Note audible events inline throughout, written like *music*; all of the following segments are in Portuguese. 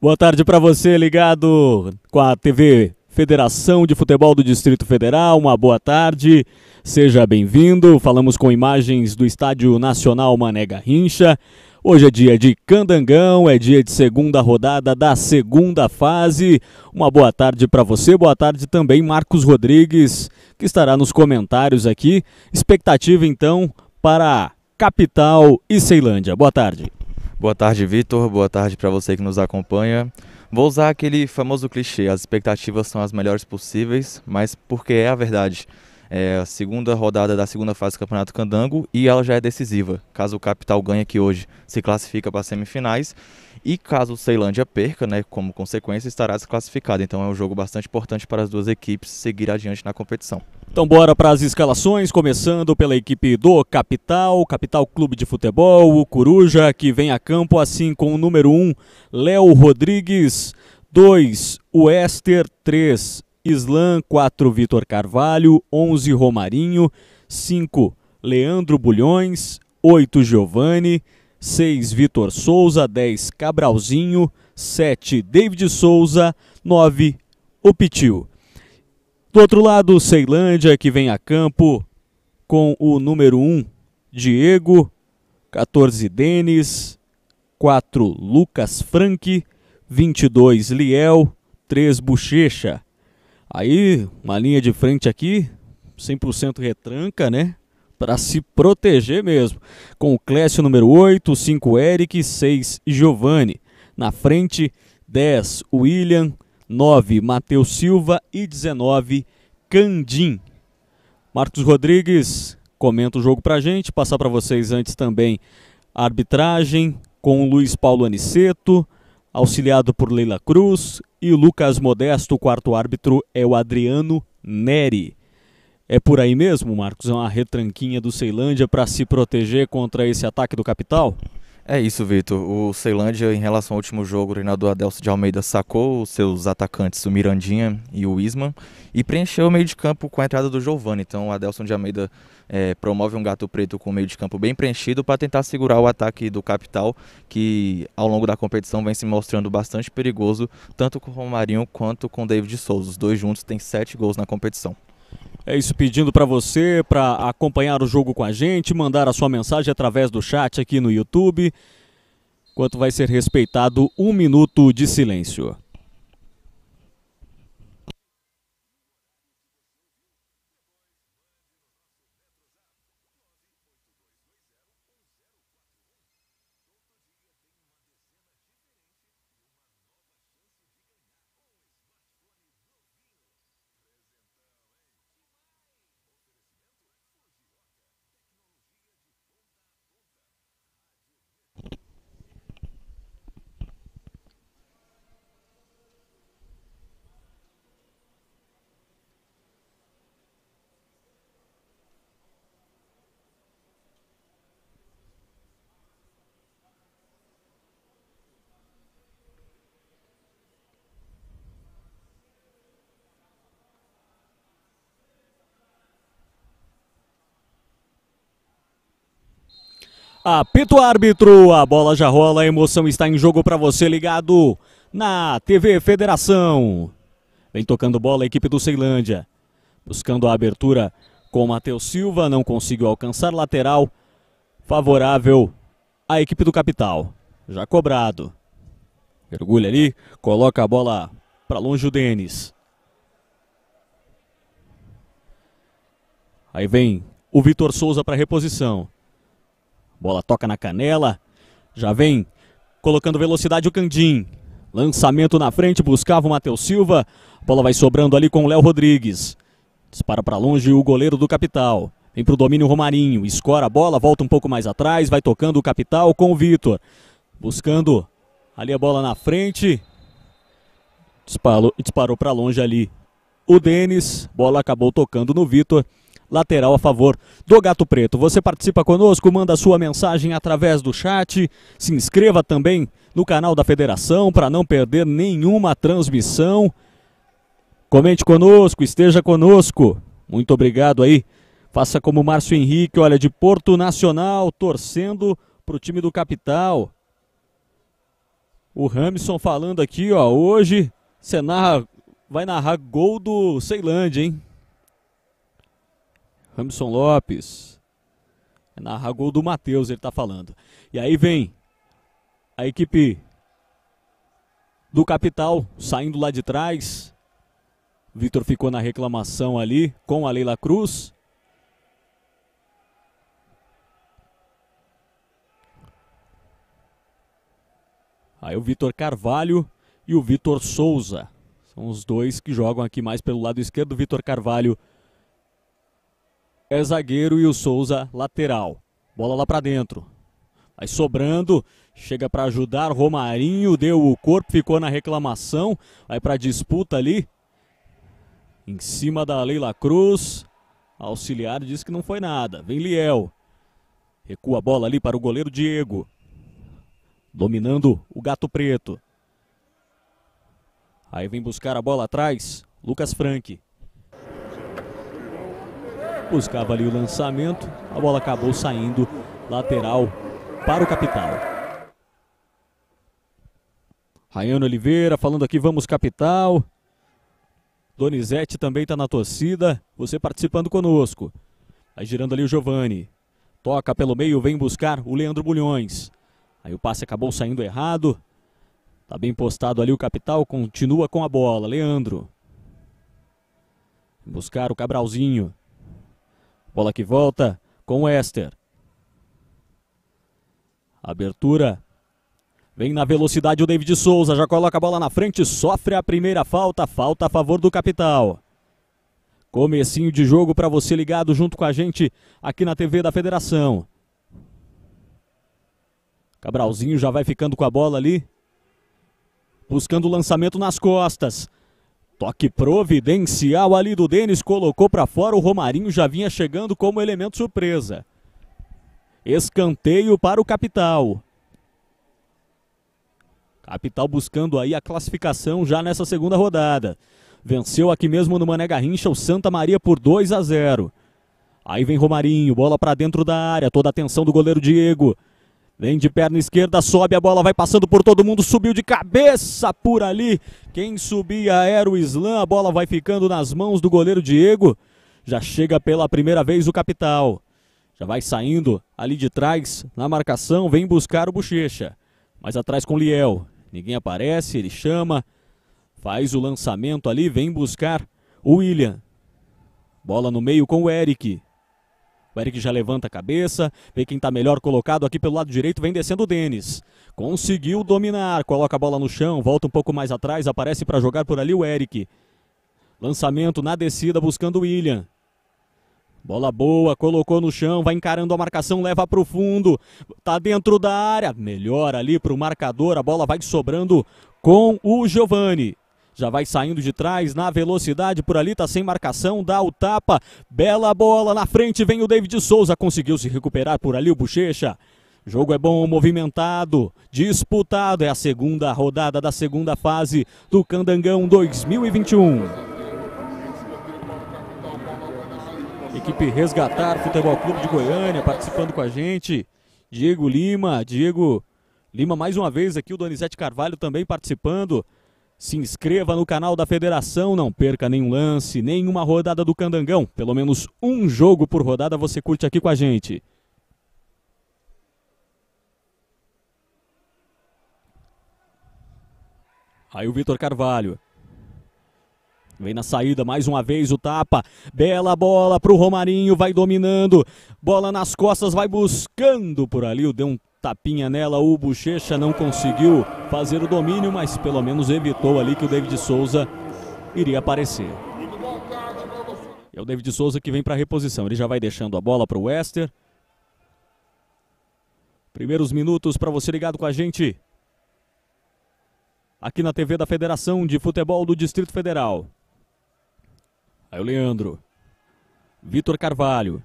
Boa tarde para você ligado com a TV Federação de Futebol do Distrito Federal. Uma boa tarde, seja bem-vindo. Falamos com imagens do Estádio Nacional Mané Garrincha. Hoje é dia de Candangão, é dia de segunda rodada da segunda fase. Uma boa tarde para você, boa tarde também Marcos Rodrigues, que estará nos comentários aqui. Expectativa então para Capital e Ceilândia. Boa tarde. Boa tarde, Vitor. Boa tarde para você que nos acompanha. Vou usar aquele famoso clichê: as expectativas são as melhores possíveis, mas porque é a verdade. É a segunda rodada da segunda fase do Campeonato Candango e ela já é decisiva. Caso o Capital ganhe aqui hoje, se classifica para as semifinais e caso o Ceilândia perca, né, como consequência, estará desclassificado. Então é um jogo bastante importante para as duas equipes seguir adiante na competição. Então bora para as escalações, começando pela equipe do Capital, Capital Clube de Futebol, o Coruja, que vem a campo assim com o número 1, um, Léo Rodrigues, 2, Wester, 3, Islam, 4, Vitor Carvalho, 11, Romarinho, 5, Leandro Bulhões, 8, Giovani, 6. Vitor Souza. 10. Cabralzinho. 7. David Souza. 9. O Pitil. Do outro lado, Ceilândia, que vem a campo com o número 1, Diego. 14. Denis. 4. Lucas Franck. 22. Liel. 3. Bochecha. Aí, uma linha de frente aqui, 100% retranca, né? para se proteger mesmo. Com o Clécio número 8, 5 Eric, 6 Giovanni. Na frente, 10 William, 9 Matheus Silva e 19 Candim. Marcos Rodrigues comenta o jogo para a gente, passar para vocês antes também a arbitragem com o Luiz Paulo Aniceto, auxiliado por Leila Cruz e Lucas Modesto, o quarto árbitro é o Adriano Neri. É por aí mesmo, Marcos? É uma retranquinha do Ceilândia para se proteger contra esse ataque do capital? É isso, Vitor. O Ceilândia, em relação ao último jogo, o treinador Adelso de Almeida sacou os seus atacantes, o Mirandinha e o Isman, e preencheu o meio de campo com a entrada do Giovanni. Então, o Adelson de Almeida é, promove um gato preto com o meio de campo bem preenchido para tentar segurar o ataque do Capital, que ao longo da competição vem se mostrando bastante perigoso, tanto com o Romarinho quanto com o David Souza. Os dois juntos têm sete gols na competição. É isso, pedindo para você para acompanhar o jogo com a gente, mandar a sua mensagem através do chat aqui no YouTube, enquanto vai ser respeitado um minuto de silêncio. Apito árbitro, a bola já rola, a emoção está em jogo para você ligado na TV Federação. Vem tocando bola a equipe do Ceilândia, buscando a abertura com Matheus Silva, não conseguiu alcançar lateral favorável à equipe do Capital. Já cobrado. Mergulha ali, coloca a bola para longe o Denis. Aí vem o Vitor Souza para reposição. Bola toca na canela. Já vem colocando velocidade o Candim. Lançamento na frente, buscava o Matheus Silva. Bola vai sobrando ali com o Léo Rodrigues. Dispara para longe o goleiro do Capital. Vem para o domínio Romarinho. Escora a bola, volta um pouco mais atrás. Vai tocando o Capital com o Vitor. Buscando ali a bola na frente. Disparou, disparou para longe ali o Denis. Bola acabou tocando no Vitor lateral a favor do Gato Preto. Você participa conosco, manda sua mensagem através do chat, se inscreva também no canal da Federação para não perder nenhuma transmissão. Comente conosco, esteja conosco. Muito obrigado aí. Faça como Márcio Henrique, olha, de Porto Nacional, torcendo para o time do Capital. O Ramison falando aqui, ó, hoje você narra, vai narrar gol do Ceilândia, hein? Ramson Lopes. É Narra gol do Matheus, ele tá falando. E aí vem a equipe do Capital saindo lá de trás. Vitor ficou na reclamação ali com a Leila Cruz. Aí o Vitor Carvalho e o Vitor Souza. São os dois que jogam aqui mais pelo lado esquerdo. Vitor Carvalho é zagueiro e o Souza lateral. Bola lá para dentro. Vai sobrando, chega para ajudar Romarinho, deu o corpo, ficou na reclamação, vai para disputa ali. Em cima da Leila Cruz. auxiliar diz que não foi nada. Vem Liel. Recua a bola ali para o goleiro Diego. Dominando o gato preto. Aí vem buscar a bola atrás, Lucas Franck buscava ali o lançamento, a bola acabou saindo lateral para o Capital. Raiano Oliveira falando aqui, vamos Capital. Donizete também está na torcida, você participando conosco. Vai girando ali o Giovani. Toca pelo meio, vem buscar o Leandro Bulhões. Aí o passe acabou saindo errado. Tá bem postado ali o Capital, continua com a bola. Leandro. Buscar o Cabralzinho. Bola que volta com o Esther. Abertura. Vem na velocidade o David Souza, já coloca a bola na frente, sofre a primeira falta, falta a favor do Capital. Comecinho de jogo para você ligado junto com a gente aqui na TV da Federação. Cabralzinho já vai ficando com a bola ali, buscando o lançamento nas costas. Toque providencial ali do Denis, colocou para fora, o Romarinho já vinha chegando como elemento surpresa. Escanteio para o Capital. Capital buscando aí a classificação já nessa segunda rodada. Venceu aqui mesmo no Mané Garrincha o Santa Maria por 2 a 0. Aí vem Romarinho, bola para dentro da área, toda a atenção do goleiro Diego. Vem de perna esquerda, sobe a bola, vai passando por todo mundo, subiu de cabeça por ali. Quem subia era o Islã, a bola vai ficando nas mãos do goleiro Diego. Já chega pela primeira vez o Capital. Já vai saindo ali de trás na marcação, vem buscar o Bochecha. Mais atrás com o Liel. Ninguém aparece, ele chama, faz o lançamento ali, vem buscar o William. Bola no meio com o Eric. O Eric já levanta a cabeça, vê quem está melhor colocado aqui pelo lado direito, vem descendo o Denis. Conseguiu dominar, coloca a bola no chão, volta um pouco mais atrás, aparece para jogar por ali o Eric. Lançamento na descida buscando o William. Bola boa, colocou no chão, vai encarando a marcação, leva para o fundo, tá dentro da área, melhor ali para o marcador, a bola vai sobrando com o Giovani. Já vai saindo de trás na velocidade por ali, tá sem marcação, dá o tapa. Bela bola na frente, vem o David Souza, conseguiu se recuperar por ali o Bochecha. Jogo é bom, movimentado, disputado. É a segunda rodada da segunda fase do Candangão 2021. Equipe Resgatar Futebol Clube de Goiânia participando com a gente. Diego Lima, Diego Lima mais uma vez aqui, o Donizete Carvalho também participando. Se inscreva no canal da Federação, não perca nenhum lance, nenhuma rodada do Candangão. Pelo menos um jogo por rodada você curte aqui com a gente. Aí o Vitor Carvalho. Vem na saída mais uma vez o tapa. Bela bola para o Romarinho, vai dominando. Bola nas costas, vai buscando por ali. Deu um Tapinha nela, o Bochecha não conseguiu fazer o domínio, mas pelo menos evitou ali que o David Souza iria aparecer. É o David Souza que vem para a reposição. Ele já vai deixando a bola para o Wester. Primeiros minutos para você ligado com a gente. Aqui na TV da Federação de Futebol do Distrito Federal. Aí o Leandro. Vitor Carvalho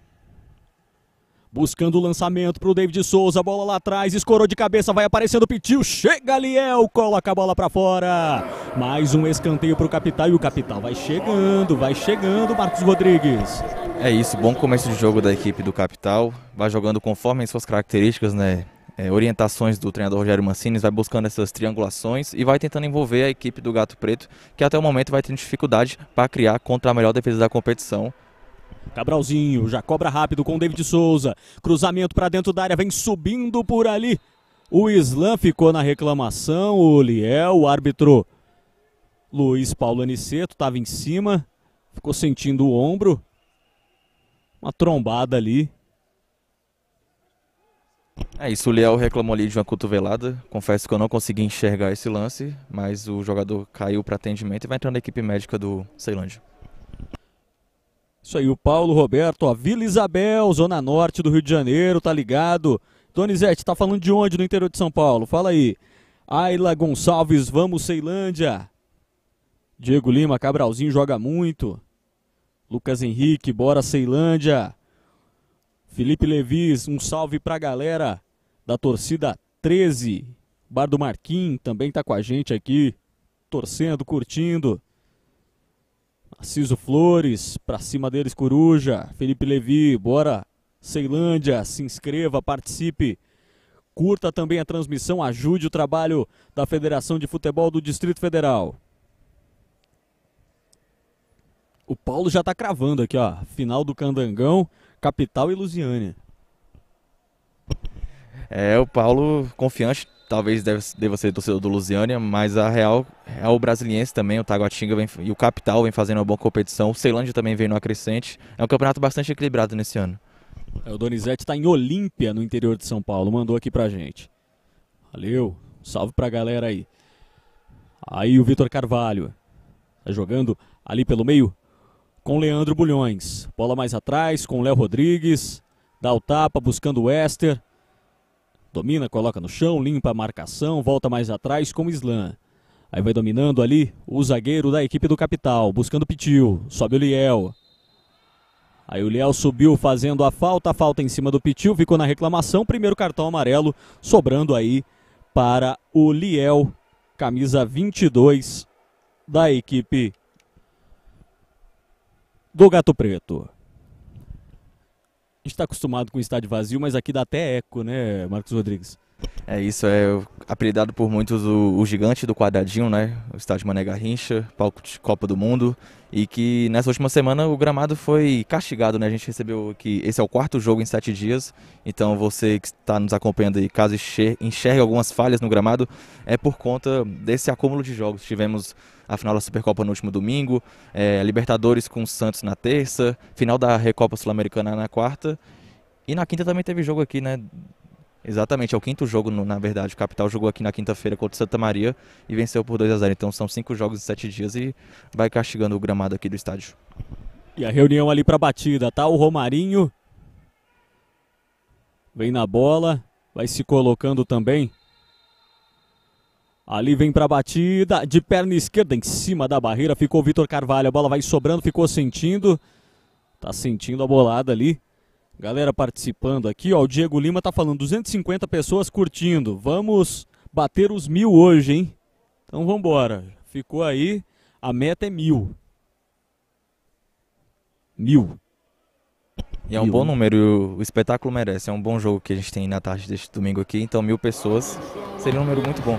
buscando o lançamento para o David Souza, bola lá atrás, escorou de cabeça, vai aparecendo o Pitil, chega Liel, coloca a bola para fora. Mais um escanteio para o Capital e o Capital vai chegando, vai chegando, Marcos Rodrigues. É isso, bom começo de jogo da equipe do Capital, vai jogando conforme as suas características, né? É, orientações do treinador Rogério Mancini, vai buscando essas triangulações e vai tentando envolver a equipe do Gato Preto, que até o momento vai tendo dificuldade para criar contra a melhor defesa da competição, Cabralzinho já cobra rápido com David Souza. Cruzamento para dentro da área, vem subindo por ali. O Slam ficou na reclamação, o Liel, o árbitro Luiz Paulo Aniceto estava em cima, ficou sentindo o ombro. Uma trombada ali. É isso, o Liel reclamou ali de uma cotovelada. Confesso que eu não consegui enxergar esse lance, mas o jogador caiu para atendimento e vai entrar na equipe médica do Ceilândia. Isso aí, o Paulo Roberto, a Vila Isabel, Zona Norte do Rio de Janeiro, tá ligado? Donizete, tá falando de onde no interior de São Paulo? Fala aí. Ayla Gonçalves, vamos Ceilândia. Diego Lima, Cabralzinho joga muito. Lucas Henrique, bora Ceilândia. Felipe Levis, um salve pra galera da torcida 13. Bar do Marquim também tá com a gente aqui, torcendo, curtindo. Ciso Flores, pra cima deles Coruja, Felipe Levi, bora Ceilândia, se inscreva, participe. Curta também a transmissão, ajude o trabalho da Federação de Futebol do Distrito Federal. O Paulo já tá cravando aqui, ó. Final do Candangão, Capital e Lusiânia. É, o Paulo confiante talvez deve, deva ser torcedor do Lusiânia, mas a Real, o Brasiliense também, o Taguatinga vem, e o Capital vem fazendo uma boa competição, o Ceilândia também vem no acrescente. É um campeonato bastante equilibrado nesse ano. É, o Donizete está em Olímpia, no interior de São Paulo, mandou aqui pra gente. Valeu, salve pra galera aí. Aí o Vitor Carvalho, tá jogando ali pelo meio com Leandro Bulhões. Bola mais atrás com Léo Rodrigues, dá o tapa buscando o Wester. Domina, coloca no chão, limpa a marcação, volta mais atrás com o Slam. Aí vai dominando ali o zagueiro da equipe do Capital, buscando Pitil. Sobe o Liel. Aí o Liel subiu fazendo a falta, a falta em cima do Pitil, ficou na reclamação. Primeiro cartão amarelo, sobrando aí para o Liel, camisa 22 da equipe do Gato Preto. A gente está acostumado com estádio vazio, mas aqui dá até eco, né, Marcos Rodrigues? É isso, é apelidado por muitos o, o, gigante do quadradinho, né? O estádio Mané Garrincha, palco de Copa do Mundo. E que nessa última semana o gramado foi castigado, né? A gente recebeu que esse é o quarto jogo em sete dias. Então você que está nos acompanhando aí, caso enxergue algumas falhas no gramado, é por conta desse acúmulo de jogos. Tivemos a final da Supercopa no último domingo, é, Libertadores com o Santos na terça, final da Recopa Sul-Americana na quarta. E na quinta também teve jogo aqui, né? Exatamente, é o quinto jogo, na verdade. O Capital jogou aqui na quinta-feira contra o Santa Maria e venceu por 2 a 0 Então são cinco jogos em sete dias e vai castigando o gramado aqui do estádio. E a reunião ali para batida, tá? O Romarinho vem na bola, vai se colocando também. Ali vem para a batida, de perna esquerda em cima da barreira, ficou o Vitor Carvalho, a bola vai sobrando, ficou sentindo, tá sentindo a bolada ali. Galera participando aqui, ó, o Diego Lima tá falando, 250 pessoas curtindo, vamos bater os mil hoje, hein? Então vambora, ficou aí, a meta é mil. Mil. E é um mil. bom número, o espetáculo merece, é um bom jogo que a gente tem na tarde deste domingo aqui, então mil pessoas seria um número muito bom.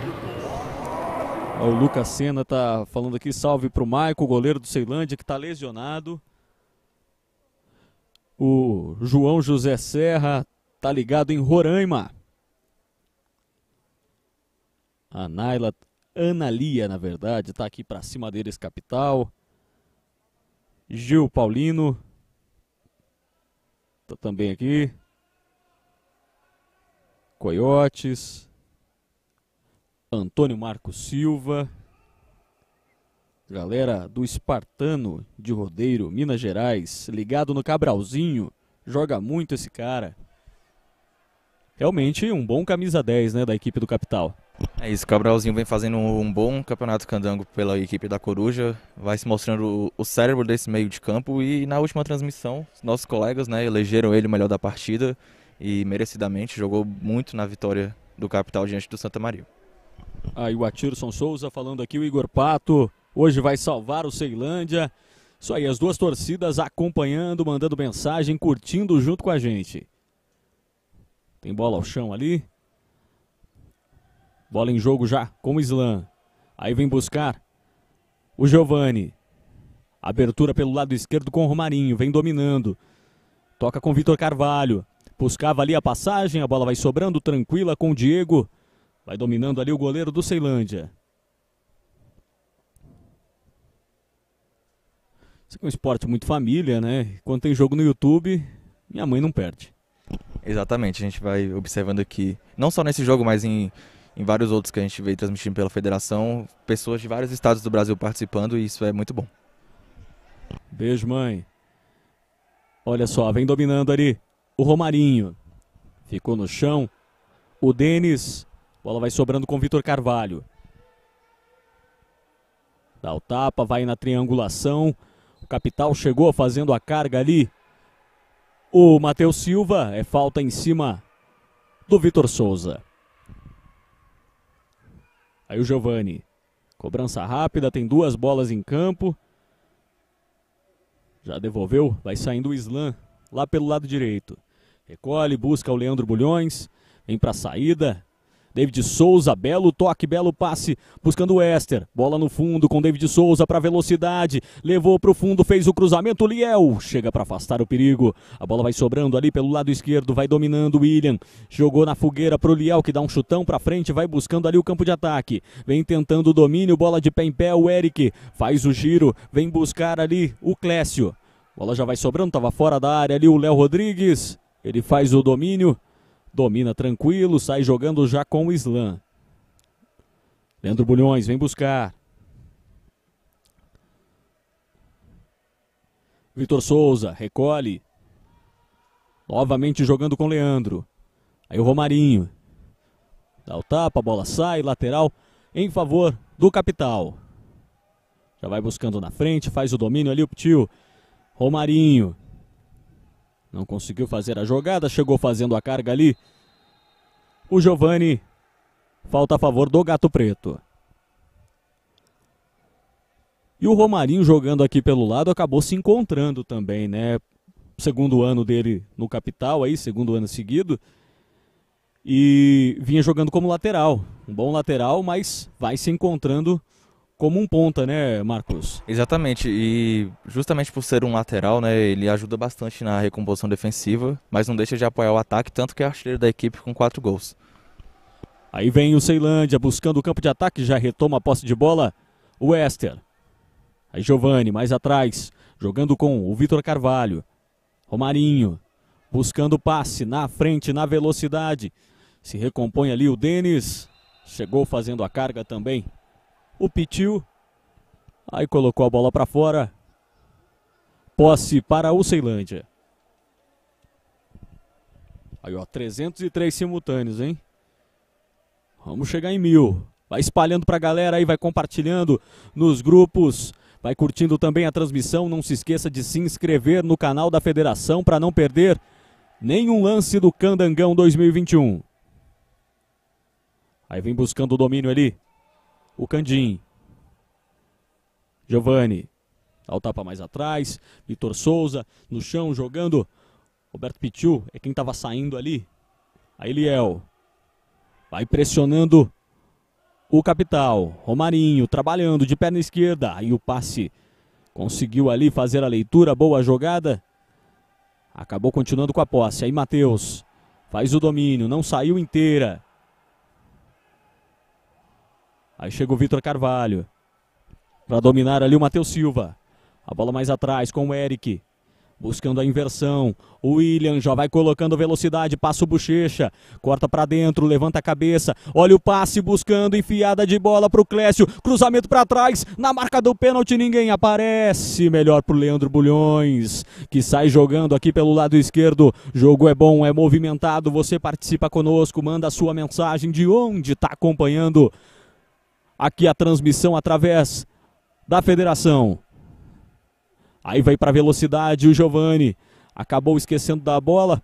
O Lucas Senna tá falando aqui, salve para o Maico, goleiro do Ceilândia, que está lesionado. O João José Serra tá ligado em Roraima. A Naila Analia, na verdade, está aqui para cima deles, capital. Gil Paulino tá também aqui. Coiotes. Antônio Marcos Silva, galera do Espartano de Rodeiro, Minas Gerais, ligado no Cabralzinho, joga muito esse cara. Realmente um bom camisa 10, né, da equipe do Capital. É isso, o Cabralzinho vem fazendo um bom campeonato candango pela equipe da Coruja, vai se mostrando o cérebro desse meio de campo e na última transmissão, nossos colegas, né, elegeram ele o melhor da partida e merecidamente jogou muito na vitória do Capital diante do Santa Maria. Aí o Atirson Souza falando aqui, o Igor Pato hoje vai salvar o Ceilândia. Isso aí, as duas torcidas acompanhando, mandando mensagem, curtindo junto com a gente. Tem bola ao chão ali. Bola em jogo já com o Slam. Aí vem buscar o Giovani. Abertura pelo lado esquerdo com o Romarinho, vem dominando. Toca com o Vitor Carvalho. Buscava ali a passagem, a bola vai sobrando tranquila com o Diego. Vai dominando ali o goleiro do Ceilândia. Isso aqui é um esporte muito família, né? Quando tem jogo no YouTube, minha mãe não perde. Exatamente, a gente vai observando aqui, não só nesse jogo, mas em, em vários outros que a gente veio transmitindo pela federação, pessoas de vários estados do Brasil participando e isso é muito bom. Beijo, mãe. Olha só, vem dominando ali o Romarinho. Ficou no chão. O Denis Bola vai sobrando com Vitor Carvalho. Dá o tapa, vai na triangulação. O Capital chegou fazendo a carga ali. O Matheus Silva é falta em cima do Vitor Souza. Aí o Giovani. Cobrança rápida, tem duas bolas em campo. Já devolveu, vai saindo o Islan lá pelo lado direito. Recolhe, busca o Leandro Bulhões. Vem para a saída. David Souza, belo toque, belo passe, buscando o Esther. Bola no fundo com David Souza para velocidade. Levou para o fundo, fez o cruzamento. Liel chega para afastar o perigo. A bola vai sobrando ali pelo lado esquerdo, vai dominando William. Jogou na fogueira para o Liel, que dá um chutão para frente, vai buscando ali o campo de ataque. Vem tentando o domínio, bola de pé em pé. O Eric faz o giro, vem buscar ali o Clécio. Bola já vai sobrando, estava fora da área ali o Léo Rodrigues. Ele faz o domínio, Domina tranquilo, sai jogando já com o Slam. Leandro Bulhões vem buscar. Vitor Souza recolhe. Novamente jogando com Leandro. Aí o Romarinho. Dá o tapa, a bola sai, lateral em favor do Capital. Já vai buscando na frente, faz o domínio ali o Ptil. Romarinho. Não conseguiu fazer a jogada, chegou fazendo a carga ali. O Giovani falta a favor do Gato Preto. E o Romarinho jogando aqui pelo lado acabou se encontrando também, né? Segundo ano dele no capital aí, segundo ano seguido. E vinha jogando como lateral, um bom lateral, mas vai se encontrando como um ponta, né, Marcos? Exatamente, e justamente por ser um lateral, né, ele ajuda bastante na recomposição defensiva, mas não deixa de apoiar o ataque, tanto que é artilheiro da equipe com quatro gols. Aí vem o Ceilândia buscando o campo de ataque, já retoma a posse de bola. O Wester. Aí Giovani mais atrás, jogando com o Vitor Carvalho. Romarinho buscando passe na frente, na velocidade. Se recompõe ali o Denis. Chegou fazendo a carga também o Pitiu. Aí colocou a bola para fora. Posse para o Ceilândia. Aí, ó, 303 simultâneos, hein? Vamos chegar em mil. Vai espalhando pra galera aí, vai compartilhando nos grupos. Vai curtindo também a transmissão. Não se esqueça de se inscrever no canal da Federação para não perder nenhum lance do Candangão 2021. Aí vem buscando o domínio ali o Candim. Giovani. Dá o tapa mais atrás. Vitor Souza no chão jogando. Roberto Pitiu é quem estava saindo ali. Aí Liel. Vai pressionando o capital. Romarinho trabalhando de perna esquerda. Aí o passe conseguiu ali fazer a leitura. Boa jogada. Acabou continuando com a posse. Aí Matheus faz o domínio. Não saiu inteira. Aí chega o Vitor Carvalho. Para dominar ali o Matheus Silva. A bola mais atrás com o Eric. Buscando a inversão. O William já vai colocando velocidade. Passa o bochecha. Corta para dentro. Levanta a cabeça. Olha o passe buscando. Enfiada de bola para o Clécio. Cruzamento para trás. Na marca do pênalti ninguém aparece. Melhor para o Leandro Bulhões. Que sai jogando aqui pelo lado esquerdo. Jogo é bom, é movimentado. Você participa conosco. Manda a sua mensagem de onde está acompanhando aqui a transmissão através da federação. Aí vai para velocidade o Giovani. Acabou esquecendo da bola.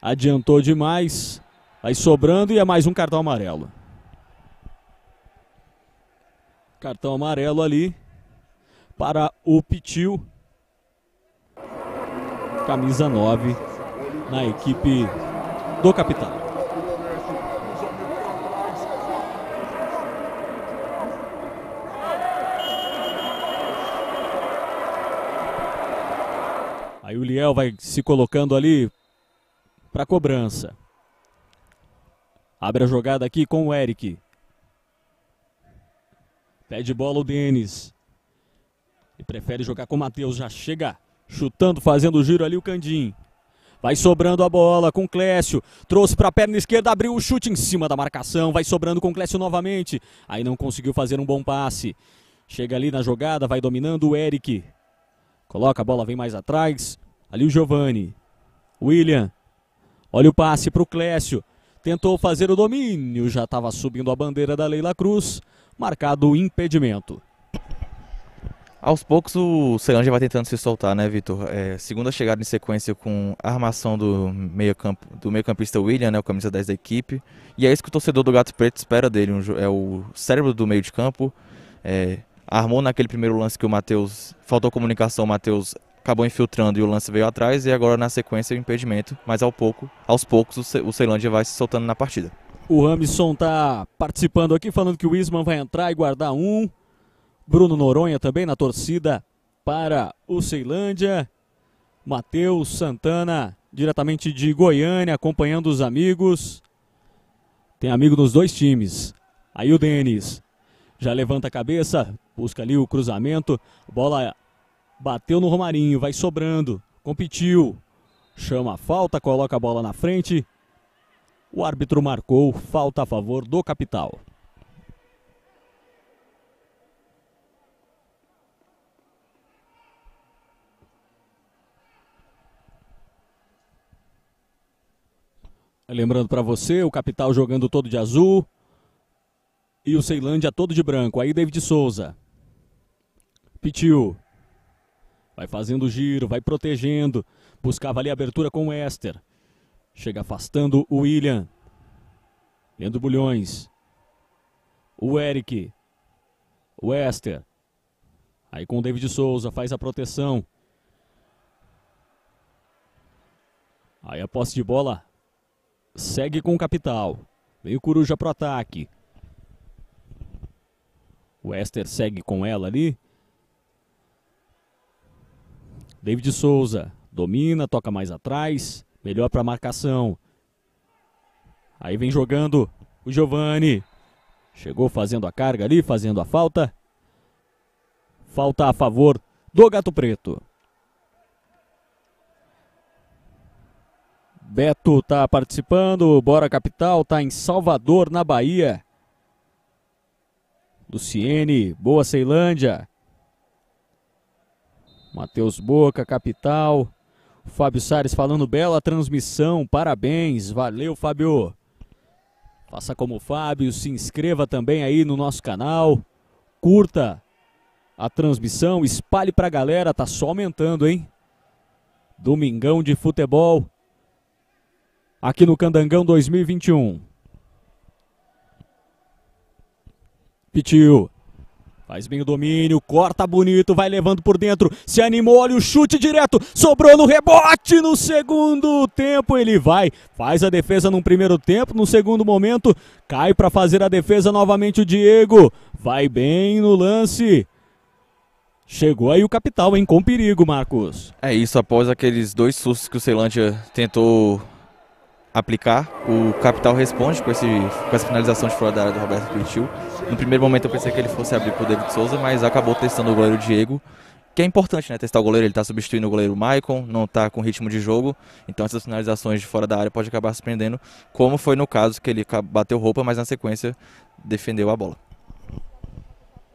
Adiantou demais. Vai sobrando e é mais um cartão amarelo. Cartão amarelo ali para o Pitil. Camisa 9 na equipe do capitão. Aí o Liel vai se colocando ali para cobrança. Abre a jogada aqui com o Eric. Pede bola o Denis. E prefere jogar com o Matheus. Já chega chutando, fazendo o giro ali o Candim. Vai sobrando a bola com o Clécio. Trouxe para a perna esquerda, abriu o chute em cima da marcação. Vai sobrando com o Clécio novamente. Aí não conseguiu fazer um bom passe. Chega ali na jogada, vai dominando o Eric. Coloca a bola, vem mais atrás. Ali o Giovani. William. Olha o passe para o Clécio. Tentou fazer o domínio. Já estava subindo a bandeira da Leila Cruz. Marcado o impedimento. Aos poucos o já vai tentando se soltar, né, Vitor? É, segunda chegada em sequência com a armação do meio-campo, do meio-campista William, né, o camisa 10 da equipe. E é isso que o torcedor do Gato Preto espera dele, um, é o cérebro do meio de campo. É, armou naquele primeiro lance que o Matheus. Faltou comunicação, o Matheus acabou infiltrando e o lance veio atrás. E agora na sequência o impedimento. Mas ao pouco, aos poucos o, Ceilândia vai se soltando na partida. O Ramison tá participando aqui, falando que o Isman vai entrar e guardar um. Bruno Noronha também na torcida para o Ceilândia. Matheus Santana, diretamente de Goiânia, acompanhando os amigos. Tem amigo nos dois times. Aí o Denis já levanta a cabeça, busca ali o cruzamento, bola bateu no Romarinho, vai sobrando, competiu, chama a falta, coloca a bola na frente. O árbitro marcou falta a favor do Capital. Lembrando para você, o Capital jogando todo de azul, e o Ceilândia todo de branco. Aí David Souza. Pitiu. Vai fazendo o giro, vai protegendo. Buscava ali a abertura com o Esther. Chega afastando o William. Leandro Bulhões. O Eric. O Esther. Aí com o David Souza faz a proteção. Aí a posse de bola segue com o capital. Vem o Coruja pro ataque. O Esther segue com ela ali. David Souza domina, toca mais atrás, melhor para marcação. Aí vem jogando o Giovani. Chegou fazendo a carga ali, fazendo a falta. Falta a favor do Gato Preto. Beto está participando, Bora Capital, está em Salvador, na Bahia. Luciene, Boa Ceilândia. Matheus Boca, capital. Fábio Sares falando bela transmissão, parabéns, valeu Fábio. Faça como o Fábio, se inscreva também aí no nosso canal, curta a transmissão, espalhe pra galera, tá só aumentando, hein? Domingão de futebol aqui no Candangão 2021. Pitiu. Faz bem o domínio, corta bonito, vai levando por dentro, se animou, olha o chute direto, sobrou no rebote no segundo tempo. Ele vai, faz a defesa no primeiro tempo, no segundo momento, cai para fazer a defesa novamente o Diego. Vai bem no lance. Chegou aí o capital, hein? Com perigo, Marcos. É isso, após aqueles dois sustos que o Ceilândia tentou aplicar, o capital responde com, esse, com essa finalização de fora da área do Roberto Pitiu. No primeiro momento eu pensei que ele fosse abrir pro David Souza, mas acabou testando o goleiro Diego. Que é importante, né? Testar o goleiro, ele está substituindo o goleiro Maicon, não está com ritmo de jogo, então essas finalizações de fora da área pode acabar se prendendo, como foi no caso que ele bateu roupa, mas na sequência defendeu a bola.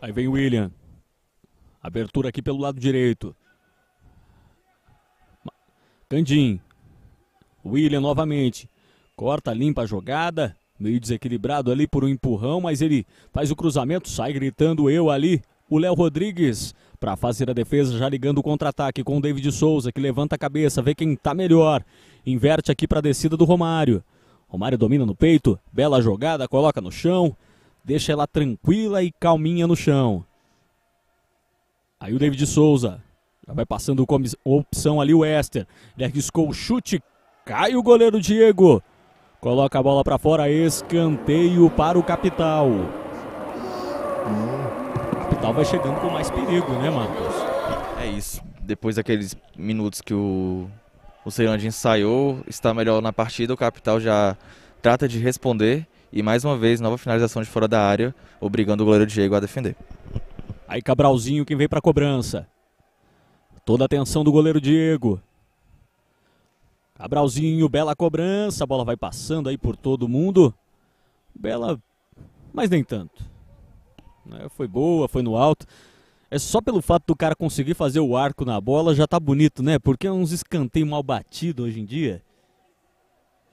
Aí vem o William. Abertura aqui pelo lado direito. Candim. William novamente. Corta, limpa a jogada meio desequilibrado ali por um empurrão, mas ele faz o cruzamento, sai gritando eu ali. O Léo Rodrigues para fazer a defesa, já ligando o contra-ataque com o David Souza, que levanta a cabeça, vê quem está melhor. Inverte aqui para a descida do Romário. Romário domina no peito, bela jogada, coloca no chão, deixa ela tranquila e calminha no chão. Aí o David Souza já vai passando como a opção ali o Esther. Ele arriscou o chute, cai o goleiro Diego. Coloca a bola para fora, escanteio para o Capital. O Capital vai chegando com mais perigo, né, Marcos? É isso. Depois daqueles minutos que o, o Ceilândia ensaiou, está melhor na partida, o Capital já trata de responder. E mais uma vez, nova finalização de fora da área, obrigando o goleiro Diego a defender. Aí Cabralzinho quem vem para a cobrança. Toda a atenção do goleiro Diego. Cabralzinho, bela cobrança, a bola vai passando aí por todo mundo. Bela, mas nem tanto. É, foi boa, foi no alto. É só pelo fato do cara conseguir fazer o arco na bola já tá bonito, né? Porque é uns escanteios mal batidos hoje em dia.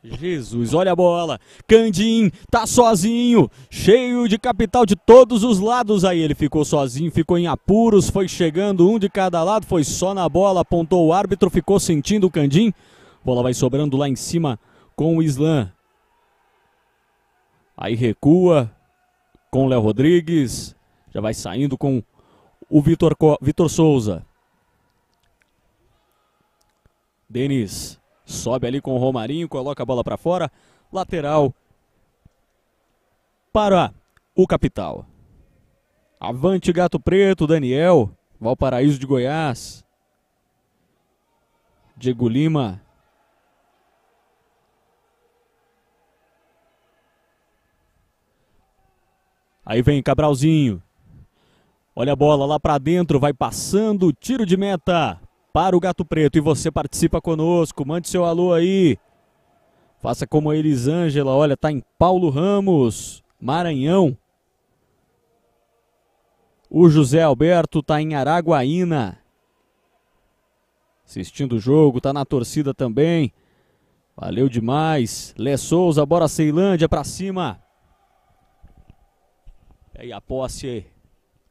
Jesus, olha a bola. Candim tá sozinho, cheio de capital de todos os lados. Aí ele ficou sozinho, ficou em apuros, foi chegando um de cada lado, foi só na bola, apontou o árbitro, ficou sentindo o Candim. Bola vai sobrando lá em cima com o Islã Aí recua com o Léo Rodrigues. Já vai saindo com o Vitor, Vitor Souza. Denis sobe ali com o Romarinho, coloca a bola para fora. Lateral para o Capital. Avante Gato Preto, Daniel, Valparaíso de Goiás. Diego Lima Aí vem Cabralzinho. Olha a bola lá para dentro, vai passando, tiro de meta para o Gato Preto. E você participa conosco, mande seu alô aí. Faça como a Elisângela, olha, tá em Paulo Ramos, Maranhão. O José Alberto tá em Araguaína. Assistindo o jogo, tá na torcida também. Valeu demais. Lé Souza, bora Ceilândia para cima. E a posse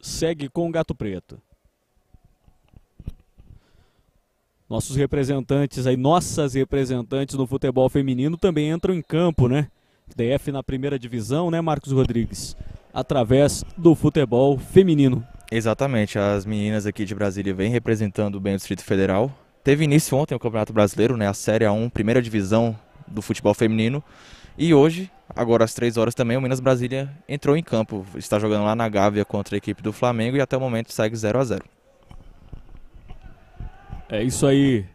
segue com o Gato Preto. Nossos representantes aí, nossas representantes no futebol feminino também entram em campo, né? DF na primeira divisão, né, Marcos Rodrigues? Através do futebol feminino. Exatamente, as meninas aqui de Brasília vêm representando bem o Distrito Federal. Teve início ontem o Campeonato Brasileiro, né, a Série A1, primeira divisão do futebol feminino. E hoje Agora às 3 horas também o Minas Brasília entrou em campo, está jogando lá na Gávea contra a equipe do Flamengo e até o momento segue 0 a 0. É isso aí.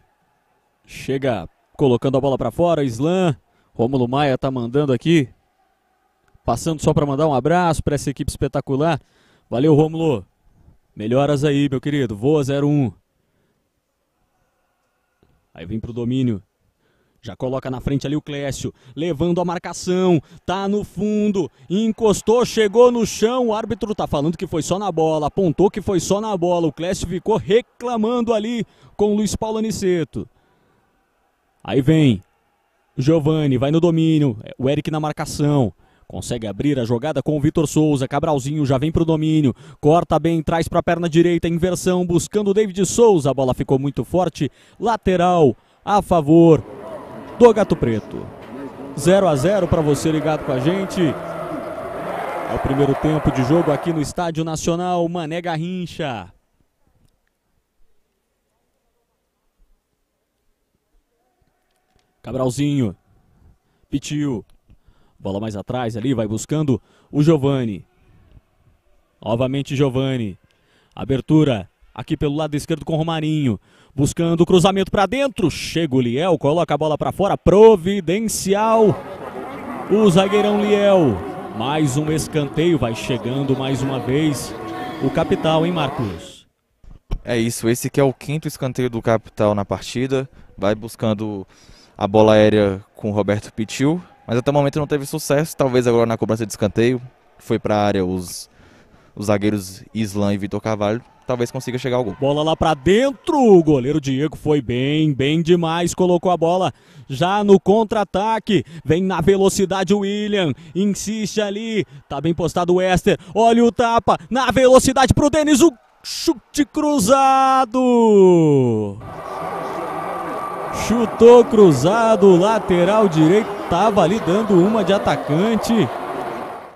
Chega colocando a bola para fora, Islã Rômulo Maia tá mandando aqui. Passando só para mandar um abraço para essa equipe espetacular. Valeu, Rômulo. Melhoras aí, meu querido. Voa 0-1. Aí vem pro domínio já coloca na frente ali o Clécio, levando a marcação, tá no fundo, encostou, chegou no chão, o árbitro tá falando que foi só na bola, apontou que foi só na bola, o Clécio ficou reclamando ali com o Luiz Paulo Aniceto. Aí vem Giovani, vai no domínio, é o Eric na marcação. Consegue abrir a jogada com o Vitor Souza. Cabralzinho já vem para o domínio. Corta bem, traz para a perna direita. Inversão, buscando o David Souza. A bola ficou muito forte. Lateral a favor do Gato Preto. 0 a 0 para você ligado com a gente. É o primeiro tempo de jogo aqui no Estádio Nacional Mané Garrincha. Cabralzinho. Pitiu. Bola mais atrás ali, vai buscando o Giovani. Novamente Giovani. Abertura Aqui pelo lado esquerdo com Romarinho. Buscando o cruzamento para dentro. Chega o Liel, coloca a bola para fora. Providencial. O zagueirão Liel. Mais um escanteio. Vai chegando mais uma vez o capital, hein, Marcos? É isso. Esse que é o quinto escanteio do capital na partida. Vai buscando a bola aérea com o Roberto Pitil. Mas até o momento não teve sucesso. Talvez agora na cobrança de escanteio. Foi para a área os, os zagueiros Islã e Vitor Carvalho talvez consiga chegar ao gol. Bola lá para dentro, o goleiro Diego foi bem, bem demais, colocou a bola já no contra-ataque, vem na velocidade o William, insiste ali, tá bem postado o Wester, olha o tapa, na velocidade pro Denis, o chute cruzado! Chutou cruzado, lateral direito, tava ali dando uma de atacante,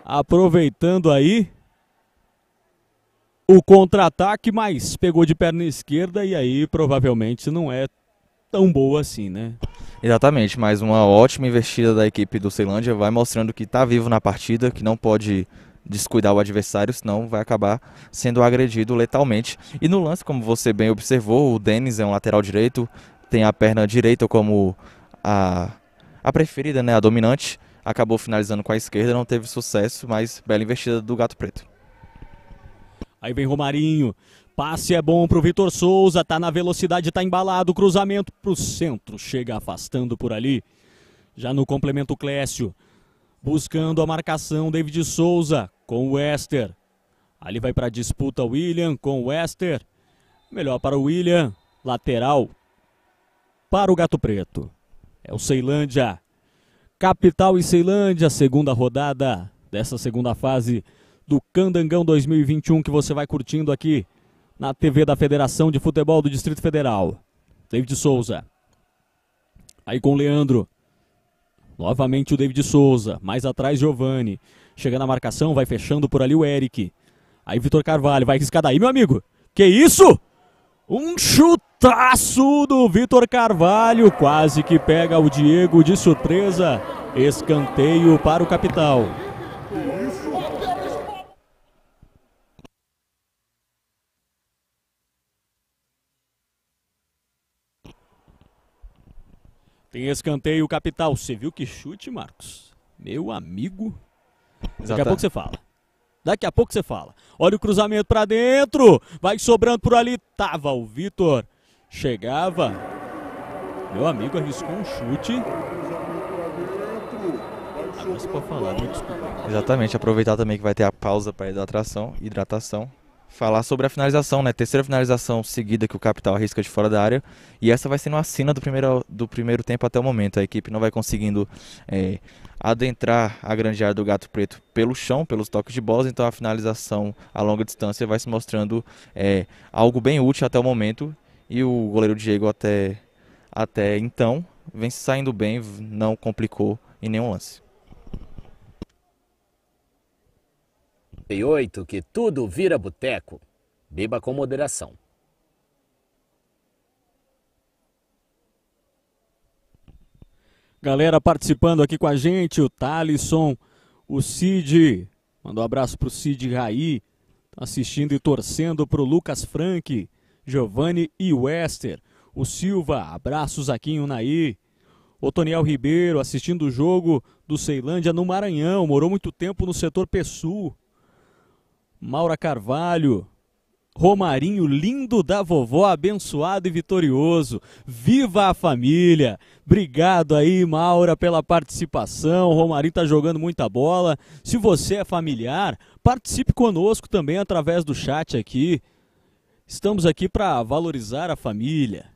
aproveitando aí o contra-ataque, mas pegou de perna esquerda e aí provavelmente não é tão boa assim, né? Exatamente, mas uma ótima investida da equipe do Ceilândia vai mostrando que está vivo na partida, que não pode descuidar o adversário, senão vai acabar sendo agredido letalmente. E no lance, como você bem observou, o Denis é um lateral direito, tem a perna direita como a, a preferida, né, a dominante. Acabou finalizando com a esquerda, não teve sucesso, mas bela investida do Gato Preto. Aí vem Romarinho. Passe é bom pro Vitor Souza. Tá na velocidade, tá embalado. Cruzamento pro centro. Chega afastando por ali. Já no complemento, Clécio. Buscando a marcação, David Souza com o Wester. Ali vai para disputa William com o Wester. Melhor para o William. Lateral para o Gato Preto. É o Ceilândia. Capital e Ceilândia, segunda rodada dessa segunda fase do Candangão 2021 que você vai curtindo aqui na TV da Federação de Futebol do Distrito Federal. David Souza. Aí com Leandro. Novamente o David Souza. Mais atrás, Giovanni. Chega na marcação, vai fechando por ali o Eric. Aí Vitor Carvalho, vai riscar daí, meu amigo. Que isso? Um chutaço do Vitor Carvalho. Quase que pega o Diego de surpresa. Escanteio para o Capital. Tem escanteio capital. Você viu que chute, Marcos? Meu amigo. Exatamente. Daqui a pouco você fala. Daqui a pouco você fala. Olha o cruzamento para dentro. Vai sobrando por ali. Tava o Vitor. Chegava. Meu amigo arriscou um chute. Ah, mas pode falar, desculpa. Exatamente. Aproveitar também que vai ter a pausa para hidratação. Hidratação falar sobre a finalização, né? Terceira finalização seguida que o Capital arrisca de fora da área. E essa vai sendo a cena do primeiro, do primeiro tempo até o momento. A equipe não vai conseguindo é, adentrar a grande área do Gato Preto pelo chão, pelos toques de bola. Então a finalização a longa distância vai se mostrando é, algo bem útil até o momento. E o goleiro Diego até, até então vem se saindo bem, não complicou em nenhum lance. que tudo vira boteco. Beba com moderação. Galera participando aqui com a gente, o Talisson, o Cid, mandou um abraço pro Cid Raí, tá assistindo e torcendo pro Lucas Frank, Giovanni e Wester, o Silva, abraços aqui em Unaí, o Toniel Ribeiro assistindo o jogo do Ceilândia no Maranhão, morou muito tempo no setor Pessul, Maura Carvalho. Romarinho lindo da vovó, abençoado e vitorioso. Viva a família! Obrigado aí, Maura, pela participação. O Romarinho tá jogando muita bola. Se você é familiar, participe conosco também através do chat aqui. Estamos aqui para valorizar a família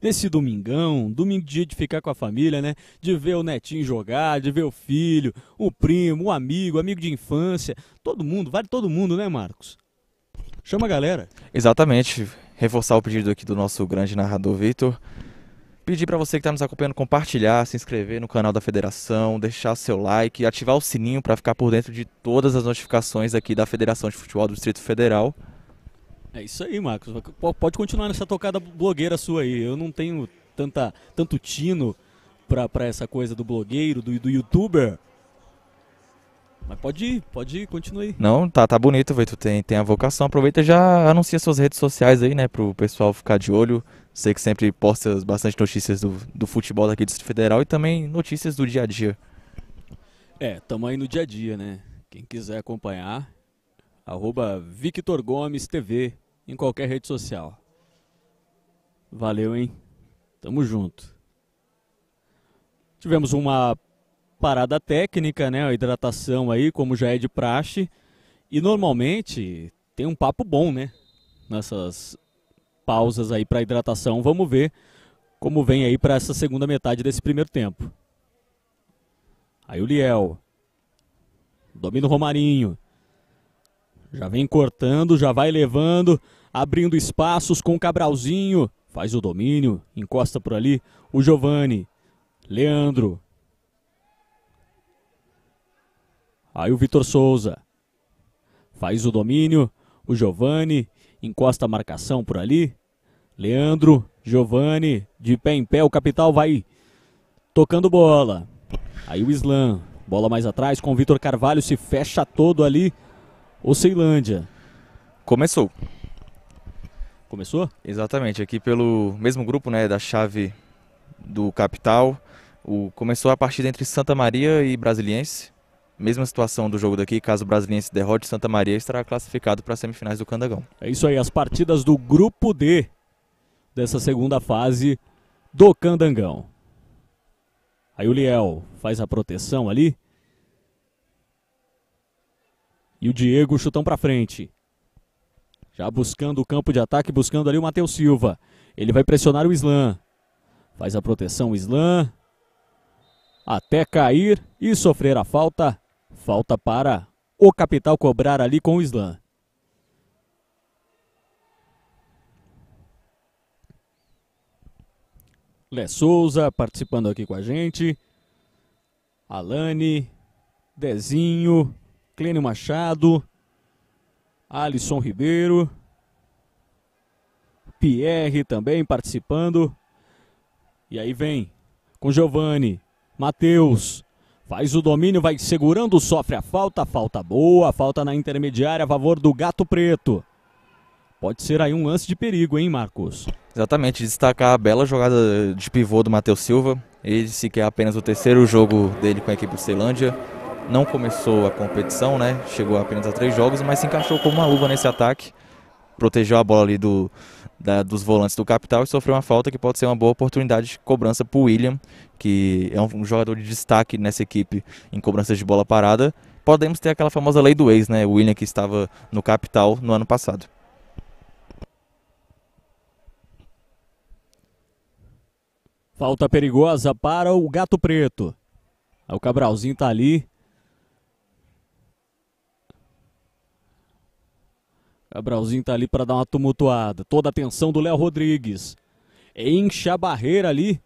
desse domingão, domingo dia de ficar com a família, né? De ver o netinho jogar, de ver o filho, o primo, o amigo, amigo de infância, todo mundo, vale todo mundo, né, Marcos? Chama a galera. Exatamente. Reforçar o pedido aqui do nosso grande narrador Vitor. Pedir para você que está nos acompanhando compartilhar, se inscrever no canal da Federação, deixar seu like, ativar o sininho para ficar por dentro de todas as notificações aqui da Federação de Futebol do Distrito Federal. É isso aí, Marcos. Pode continuar nessa tocada blogueira sua aí. Eu não tenho tanta, tanto tino pra, pra essa coisa do blogueiro, do, do youtuber. Mas pode ir, pode ir, continue aí. Não, tá, tá bonito, velho. Tu tem, tem a vocação. Aproveita e já anuncia suas redes sociais aí, né? Pro pessoal ficar de olho. Sei que sempre posta bastante notícias do, do futebol daqui do Distrito Federal e também notícias do dia a dia. É, tamo aí no dia a dia, né? Quem quiser acompanhar, arroba Victor Gomes TV em qualquer rede social. Valeu, hein? Tamo junto. Tivemos uma parada técnica, né? A hidratação aí, como já é de praxe. E normalmente tem um papo bom, né? Nessas pausas aí para hidratação. Vamos ver como vem aí para essa segunda metade desse primeiro tempo. Aí o Liel. Domina o Romarinho. Já vem cortando, já vai levando, abrindo espaços com o Cabralzinho. Faz o domínio, encosta por ali o Giovani. Leandro. Aí o Vitor Souza. Faz o domínio, o Giovani. Encosta a marcação por ali. Leandro, Giovani, de pé em pé, o Capital vai tocando bola. Aí o Islam, bola mais atrás com o Vitor Carvalho, se fecha todo ali ou Ceilândia? Começou. Começou? Exatamente, aqui pelo mesmo grupo, né, da chave do Capital. O, começou a partida entre Santa Maria e Brasiliense. Mesma situação do jogo daqui, caso o Brasiliense derrote Santa Maria, estará classificado para as semifinais do Candangão. É isso aí, as partidas do grupo D dessa segunda fase do Candangão. Aí o Liel faz a proteção ali. E o Diego, chutão para frente. Já buscando o campo de ataque, buscando ali o Matheus Silva. Ele vai pressionar o Slam. Faz a proteção o Slam. Até cair e sofrer a falta. Falta para o Capital cobrar ali com o Slam. Lé Souza participando aqui com a gente. Alane, Dezinho, Clênio Machado, Alisson Ribeiro, Pierre também participando. E aí vem com Giovani, Matheus, faz o domínio, vai segurando, sofre a falta, falta boa, falta na intermediária a favor do Gato Preto. Pode ser aí um lance de perigo, hein, Marcos? Exatamente, destacar a bela jogada de pivô do Matheus Silva. Ele disse que é apenas o terceiro jogo dele com a equipe do Ceilândia não começou a competição, né? Chegou apenas a três jogos, mas se encaixou como uma luva nesse ataque. Protegeu a bola ali do, da, dos volantes do Capital e sofreu uma falta que pode ser uma boa oportunidade de cobrança para o William, que é um, um, jogador de destaque nessa equipe em cobranças de bola parada. Podemos ter aquela famosa lei do ex, né? O William que estava no Capital no ano passado. Falta perigosa para o Gato Preto. O Cabralzinho tá ali, Gabrielzinho tá ali para dar uma tumultuada. Toda a atenção do Léo Rodrigues. Enche a barreira ali.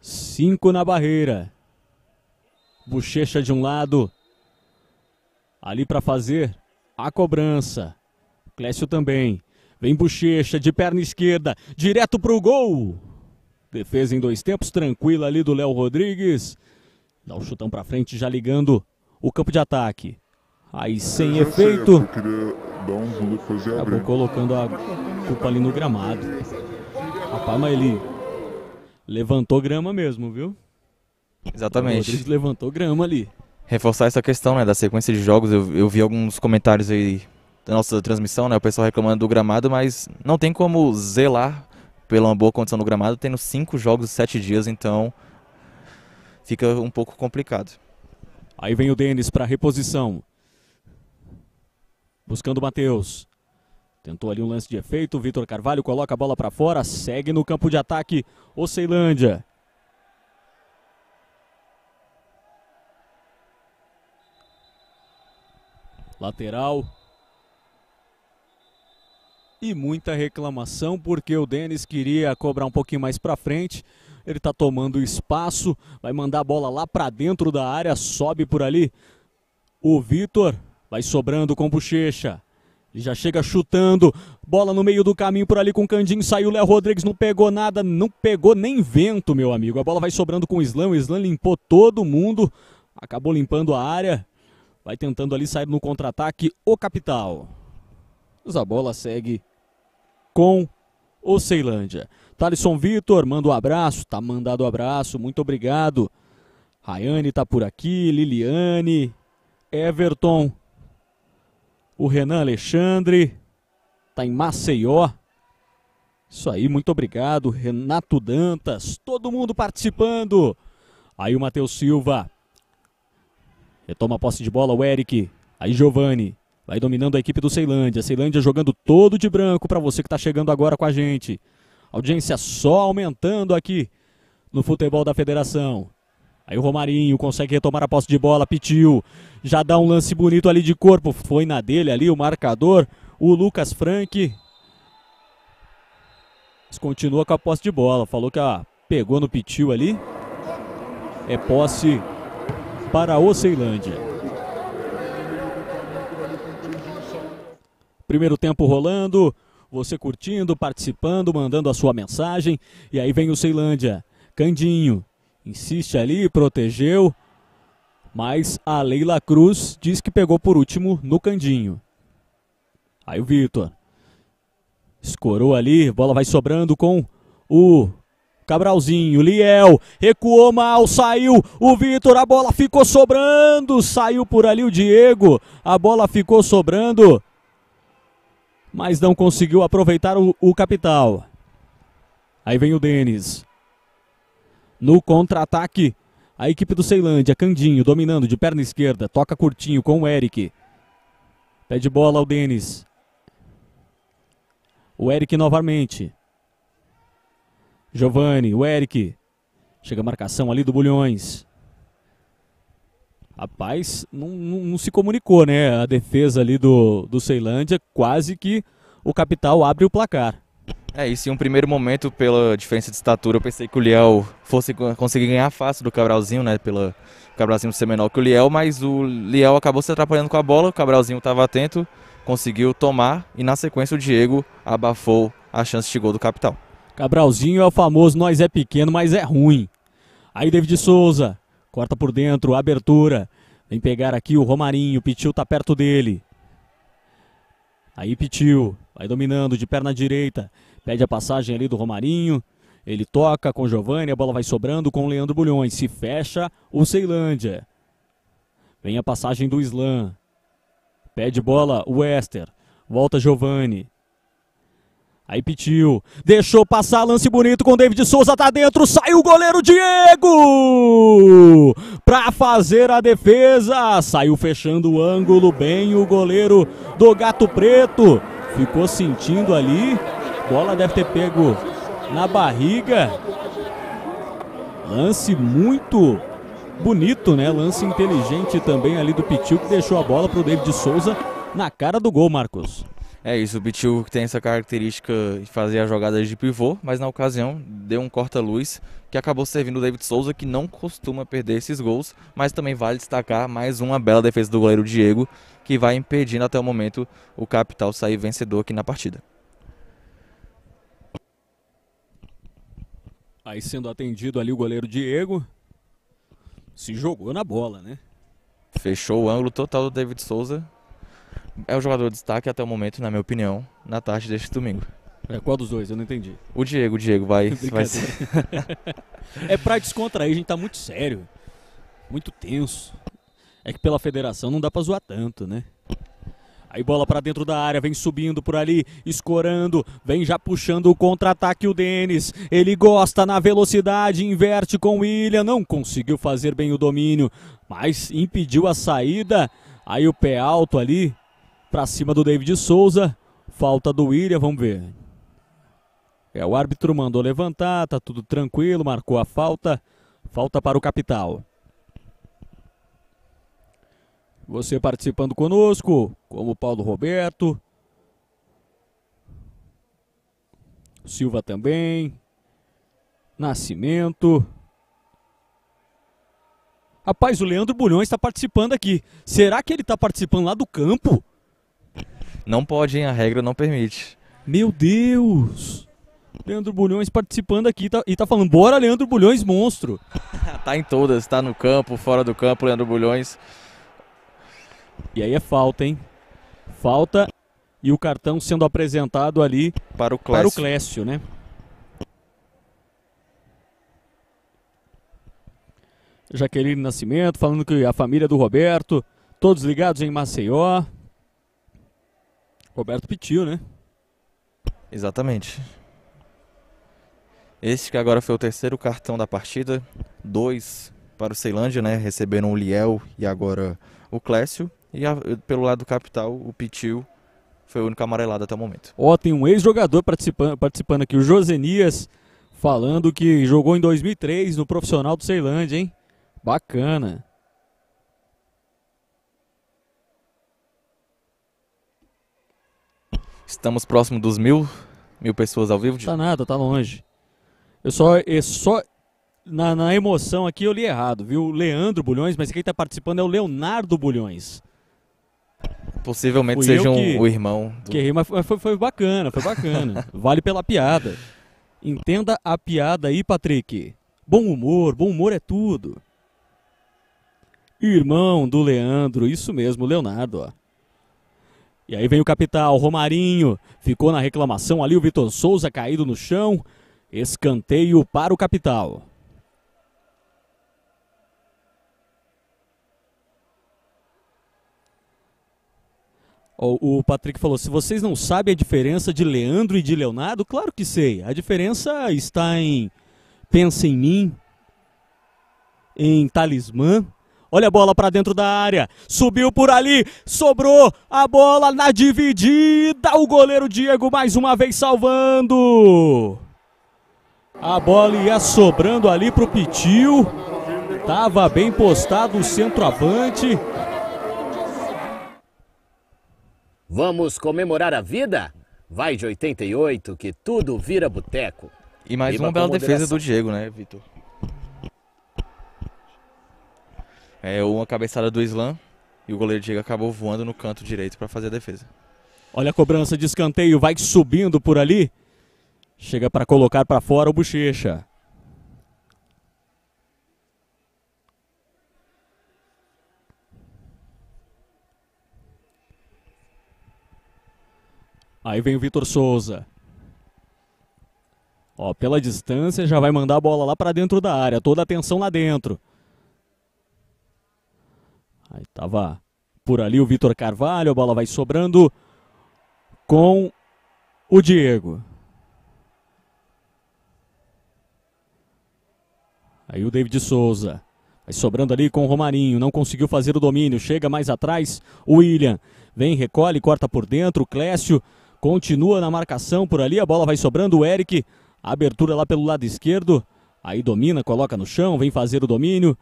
Cinco na barreira. Bochecha de um lado. Ali para fazer a cobrança. Clécio também. Vem Bochecha de perna esquerda. Direto pro gol. Defesa em dois tempos. Tranquila ali do Léo Rodrigues. Dá um chutão para frente já ligando o campo de ataque. Aí é, sem é, efeito. Um Acabou colocando a culpa ali no gramado. Rapaz, mas ele levantou grama mesmo, viu? Exatamente. Ele levantou grama ali. Reforçar essa questão, né, da sequência de jogos, eu, eu vi alguns comentários aí da nossa transmissão, né, o pessoal reclamando do gramado, mas não tem como zelar pela boa condição do gramado, tendo cinco jogos em sete dias, então fica um pouco complicado. Aí vem o Denis para reposição. Buscando o Matheus. Tentou ali um lance de efeito. Vitor Carvalho coloca a bola para fora. Segue no campo de ataque o Ceilândia. Lateral. E muita reclamação porque o Denis queria cobrar um pouquinho mais para frente. Ele está tomando espaço. Vai mandar a bola lá para dentro da área. Sobe por ali. O Vitor Vai sobrando com bochecha. Ele já chega chutando. Bola no meio do caminho por ali com o Candinho. Saiu Léo Rodrigues, não pegou nada, não pegou nem vento, meu amigo. A bola vai sobrando com o Slam. O Slam limpou todo mundo. Acabou limpando a área. Vai tentando ali sair no contra-ataque o Capital. Mas a bola segue com o Ceilândia. Thalisson Vitor, manda um abraço. Tá mandado um abraço, muito obrigado. Rayane tá por aqui, Liliane, Everton o Renan Alexandre, tá em Maceió. Isso aí, muito obrigado, Renato Dantas, todo mundo participando. Aí o Matheus Silva retoma a posse de bola, o Eric, aí Giovani, vai dominando a equipe do Ceilândia. Ceilândia jogando todo de branco para você que está chegando agora com a gente. audiência só aumentando aqui no futebol da federação. Aí o Romarinho consegue retomar a posse de bola, Pitiu já dá um lance bonito ali de corpo, foi na dele ali o marcador, o Lucas Franck. Mas continua com a posse de bola, falou que pegou no Pitiu ali. É posse para o Ceilândia. Primeiro tempo rolando, você curtindo, participando, mandando a sua mensagem. E aí vem o Ceilândia. Candinho insiste ali, protegeu. Mas a Leila Cruz diz que pegou por último no candinho. Aí o Vitor. Escorou ali, bola vai sobrando com o Cabralzinho, Liel, recuou mal, saiu o Vitor, a bola ficou sobrando, saiu por ali o Diego, a bola ficou sobrando, mas não conseguiu aproveitar o, o capital. Aí vem o Denis, no contra-ataque. A equipe do Ceilândia, Candinho, dominando de perna esquerda, toca curtinho com o Eric. Pé de bola ao Denis. O Eric novamente. Giovani, o Eric. Chega a marcação ali do Bulhões. Rapaz, não, não, não, se comunicou, né? A defesa ali do, do Ceilândia, quase que o Capital abre o placar. É isso, em um primeiro momento, pela diferença de estatura, eu pensei que o Liel fosse conseguir ganhar fácil do Cabralzinho, né? Pela o Cabralzinho ser menor que o Liel, mas o Liel acabou se atrapalhando com a bola, o Cabralzinho estava atento, conseguiu tomar e na sequência o Diego abafou a chance de gol do capital. Cabralzinho é o famoso nós é pequeno, mas é ruim. Aí David Souza, corta por dentro, abertura. Vem pegar aqui o Romarinho, Pitiu tá perto dele. Aí Pitiu, vai dominando de perna direita. Pede a passagem ali do Romarinho. Ele toca com Giovanni, a bola vai sobrando com o Leandro Bulhões. Se fecha o Ceilândia. Vem a passagem do Islã. Pede bola o Wester. Volta Giovanni. Aí pediu. Deixou passar lance bonito com David Souza. Tá dentro. Sai o goleiro Diego. Pra fazer a defesa. Saiu fechando o ângulo. Bem o goleiro do Gato Preto. Ficou sentindo ali bola deve ter pego na barriga. Lance muito bonito, né? Lance inteligente também ali do Pitil, que deixou a bola para o David Souza na cara do gol, Marcos. É isso, o Pitil tem essa característica de fazer as jogadas de pivô, mas na ocasião deu um corta-luz que acabou servindo o David Souza, que não costuma perder esses gols, mas também vale destacar mais uma bela defesa do goleiro Diego, que vai impedindo até o momento o capital sair vencedor aqui na partida. Aí sendo atendido ali o goleiro Diego. Se jogou na bola, né? Fechou o ângulo total do David Souza. É o jogador de destaque até o momento, na minha opinião, na tarde deste domingo. É, qual dos dois? Eu não entendi. O Diego, o Diego, vai. *laughs* vai ser... é pra descontrair, a gente tá muito sério. Muito tenso. É que pela federação não dá pra zoar tanto, né? Aí bola para dentro da área, vem subindo por ali, escorando, vem já puxando o contra-ataque o Denis. Ele gosta na velocidade, inverte com o William, não conseguiu fazer bem o domínio, mas impediu a saída. Aí o pé alto ali para cima do David Souza. Falta do William, vamos ver. É, o árbitro mandou levantar, tá tudo tranquilo, marcou a falta. Falta para o capital. Você participando conosco, como Paulo Roberto. Silva também. Nascimento. Rapaz, o Leandro Bulhões está participando aqui. Será que ele está participando lá do campo? Não pode, hein? A regra não permite. Meu Deus! Leandro Bulhões participando aqui tá, e tá falando, bora Leandro Bulhões, monstro! *laughs* tá em todas, tá no campo, fora do campo, Leandro Bulhões. E aí é falta, hein? Falta e o cartão sendo apresentado ali para o Clécio, para o Clécio né? Jaqueline Nascimento falando que a família do Roberto, todos ligados em Maceió. Roberto Pitio, né? Exatamente. Esse que agora foi o terceiro cartão da partida, dois para o Ceilândia, né? Receberam o Liel e agora o Clécio. E a, pelo lado do capital, o Pitil foi o único amarelado até o momento. Ó, oh, tem um ex-jogador participando participando aqui, o Josenias, falando que jogou em 2003 no profissional do Ceilândia, hein? Bacana. Estamos próximo dos mil, mil pessoas ao vivo. Não Tá nada, tá longe. Eu só, eu só na, na emoção aqui eu li errado, viu? Leandro Bulhões, mas quem tá participando é o Leonardo Bulhões. Possivelmente sejam seja um, o irmão. Do... Que ri, mas foi, foi bacana, foi bacana. *laughs* vale pela piada. Entenda a piada aí, Patrick. Bom humor, bom humor é tudo. Irmão do Leandro, isso mesmo, Leonardo, ó. E aí vem o capital, Romarinho. Ficou na reclamação ali o Vitor Souza caído no chão. Escanteio para o capital. O Patrick falou: se vocês não sabem a diferença de Leandro e de Leonardo, claro que sei. A diferença está em Pensa em mim, em Talismã. Olha a bola para dentro da área. Subiu por ali, sobrou a bola na dividida. O goleiro Diego mais uma vez salvando. A bola ia sobrando ali para o Pitil. Tava bem postado o centroavante. Vamos comemorar a vida? Vai de 88 que tudo vira boteco. E mais uma bela defesa do Diego, né, Vitor? É uma cabeçada do Slam e o goleiro Diego acabou voando no canto direito para fazer a defesa. Olha a cobrança de escanteio, vai subindo por ali. Chega para colocar para fora o Bochecha. Aí vem o Vitor Souza. Ó, pela distância já vai mandar a bola lá para dentro da área, toda a atenção lá dentro. Aí tava por ali o Vitor Carvalho, a bola vai sobrando com o Diego. Aí o David Souza. Vai sobrando ali com o Romarinho. Não conseguiu fazer o domínio. Chega mais atrás. O William. Vem, recolhe, corta por dentro. O Clécio Continua na marcação por ali, a bola vai sobrando, o Eric, abertura lá pelo lado esquerdo, aí domina, coloca no chão, vem fazer o domínio.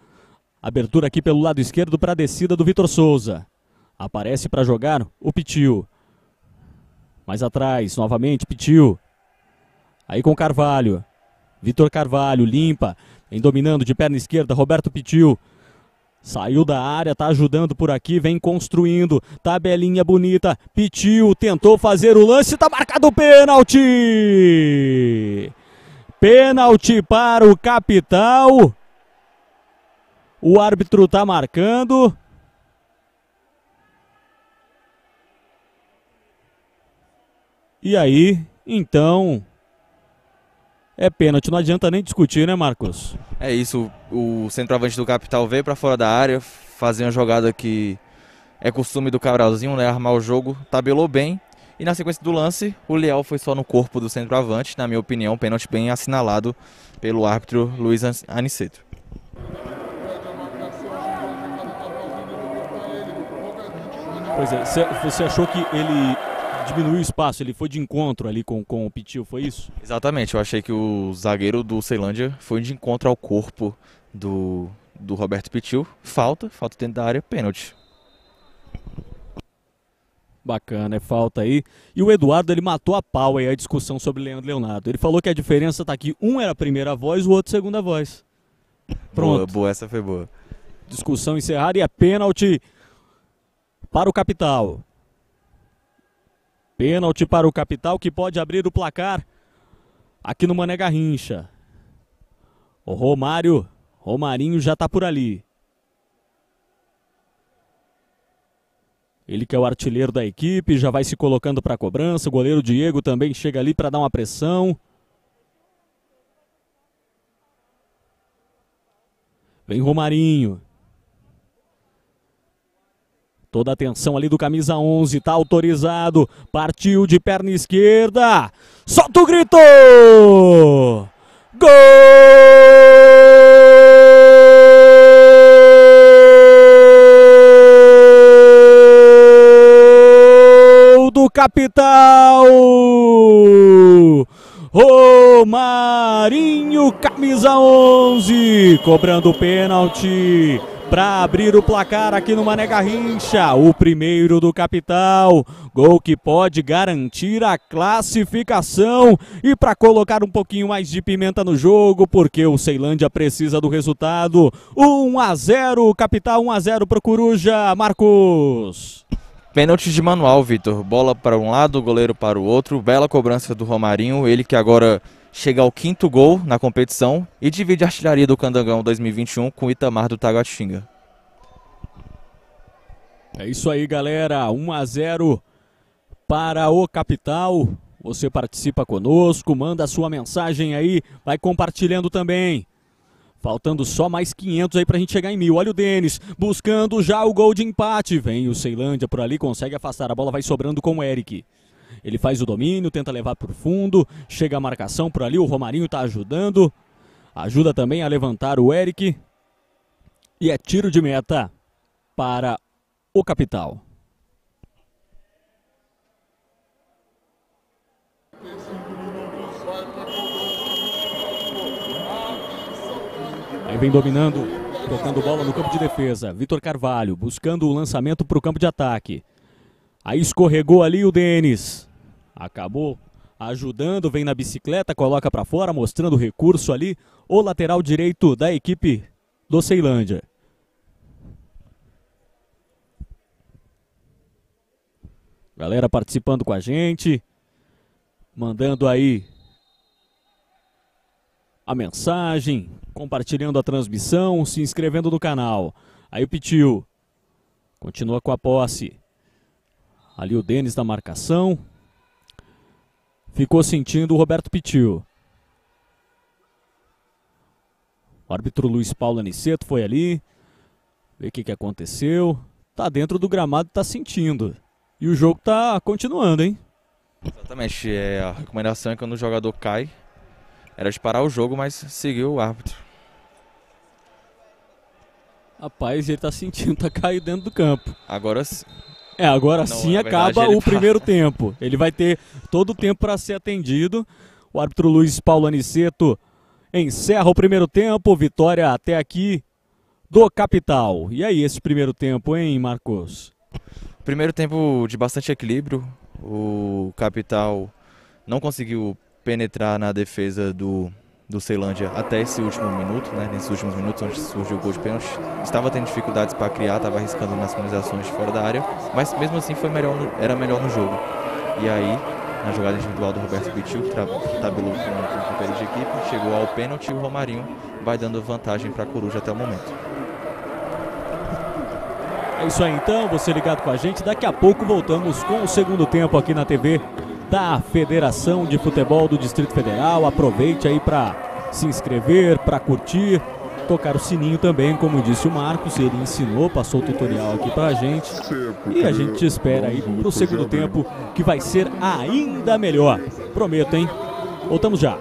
Abertura aqui pelo lado esquerdo para a descida do Vitor Souza. Aparece para jogar o Pitiu. Mais atrás, novamente, Pitiu. Aí com Carvalho. Vitor Carvalho limpa, vem dominando de perna esquerda, Roberto Pitiu. Saiu da área, tá ajudando por aqui, vem construindo. Tabelinha bonita. Pitiu, tentou fazer o lance, tá marcado o pênalti! Pênalti para o Capital. O árbitro tá marcando. E aí, então, é pênalti. Não adianta nem discutir, né, Marcos? É isso. O centroavante do Capital veio para fora da área, fazer uma jogada que é costume do Cabralzinho, né? Armar o jogo, tabelou bem. E na sequência do lance, o Leal foi só no corpo do centroavante. Na minha opinião, pênalti bem assinalado pelo árbitro Luiz Aniceto. Pois é, você achou que ele diminuiu o espaço, ele foi de encontro ali com, com o Pitil, foi isso? Exatamente, eu achei que o zagueiro do Ceilândia foi de encontro ao corpo do, do Roberto Pitil. Falta, falta dentro da área, pênalti. Bacana, é falta aí. E o Eduardo, ele matou a pau aí a discussão sobre Leandro Leonardo. Ele falou que a diferença tá aqui, um era a primeira voz, o outro segunda voz. Pronto. Boa, boa essa foi boa. Discussão encerrada e é pênalti para o Capital. Pênalti para o Capital que pode abrir o placar aqui no Mané Garrincha. O Romário, Romarinho já está por ali. Ele que é o artilheiro da equipe, já vai se colocando para a cobrança. O goleiro Diego também chega ali para dar uma pressão. Vem Romarinho. Toda a atenção ali do camisa 11, tá autorizado. Partiu de perna esquerda. Solta o grito! Gol! Do Capital! Romarinho, camisa 11, cobrando o pênalti para abrir o placar aqui no Mané Garrincha. O primeiro do Capital. Gol que pode garantir a classificação e para colocar um pouquinho mais de pimenta no jogo, porque o Ceilândia precisa do resultado. 1 a 0, Capital 1 a 0 pro Coruja. Marcos. Pênalti de manual, Vitor. Bola para um lado, goleiro para o outro. Bela cobrança do Romarinho, ele que agora chega ao quinto gol na competição e divide a artilharia do Candangão 2021 com Itamar do Taguatinga. É isso aí, galera. 1 a 0 para o Capital. Você participa conosco, manda a sua mensagem aí, vai compartilhando também. Faltando só mais 500 aí pra gente chegar em mil. Olha o Denis buscando já o gol de empate. Vem o Ceilândia por ali, consegue afastar. A bola vai sobrando com o Eric. Ele faz o domínio, tenta levar para o fundo, chega a marcação por ali, o Romarinho está ajudando. Ajuda também a levantar o Eric. E é tiro de meta para o Capital. Aí vem dominando, tocando bola no campo de defesa. Vitor Carvalho buscando o lançamento para o campo de ataque. Aí escorregou ali o Denis acabou ajudando, vem na bicicleta, coloca para fora, mostrando o recurso ali, o lateral direito da equipe do Ceilândia. Galera participando com a gente, mandando aí a mensagem, compartilhando a transmissão, se inscrevendo no canal. Aí o Pitio continua com a posse. Ali o Denis da marcação, Ficou sentindo o Roberto Pitil. O árbitro Luiz Paulo Aniceto foi ali, ver o que, que aconteceu. Tá dentro do gramado, tá sentindo. E o jogo tá continuando, hein? Exatamente. É, a recomendação é quando o jogador cai, era de parar o jogo, mas seguiu o árbitro. Rapaz, ele tá sentindo, *laughs* tá caindo dentro do campo. Agora é, agora não, sim acaba verdade, o tá... primeiro tempo. Ele vai ter todo o tempo para ser atendido. O árbitro Luiz Paulo Aniceto encerra o primeiro tempo. Vitória até aqui do Capital. E aí, esse primeiro tempo, hein, Marcos? Primeiro tempo de bastante equilíbrio. O Capital não conseguiu penetrar na defesa do do Ceilândia até esse último minuto, né, nesses últimos minutos onde surgiu o gol de pênalti, estava tendo dificuldades para criar, estava arriscando nas finalizações fora da área, mas mesmo assim foi melhor no, era melhor no jogo. E aí, na jogada individual do Roberto Pitil, que tabelou com o companheiro de equipe, chegou ao pênalti e o Romarinho vai dando vantagem para a Coruja até o momento. É isso aí então, você ligado com a gente. Daqui a pouco voltamos com o segundo tempo aqui na TV da Federação de Futebol do Distrito Federal. Aproveite aí para se inscrever, para curtir, tocar o sininho também, como disse o Marcos, ele ensinou, passou o tutorial aqui para a gente. E a gente espera aí pro segundo tempo, que vai ser ainda melhor. Prometo, hein? Voltamos já.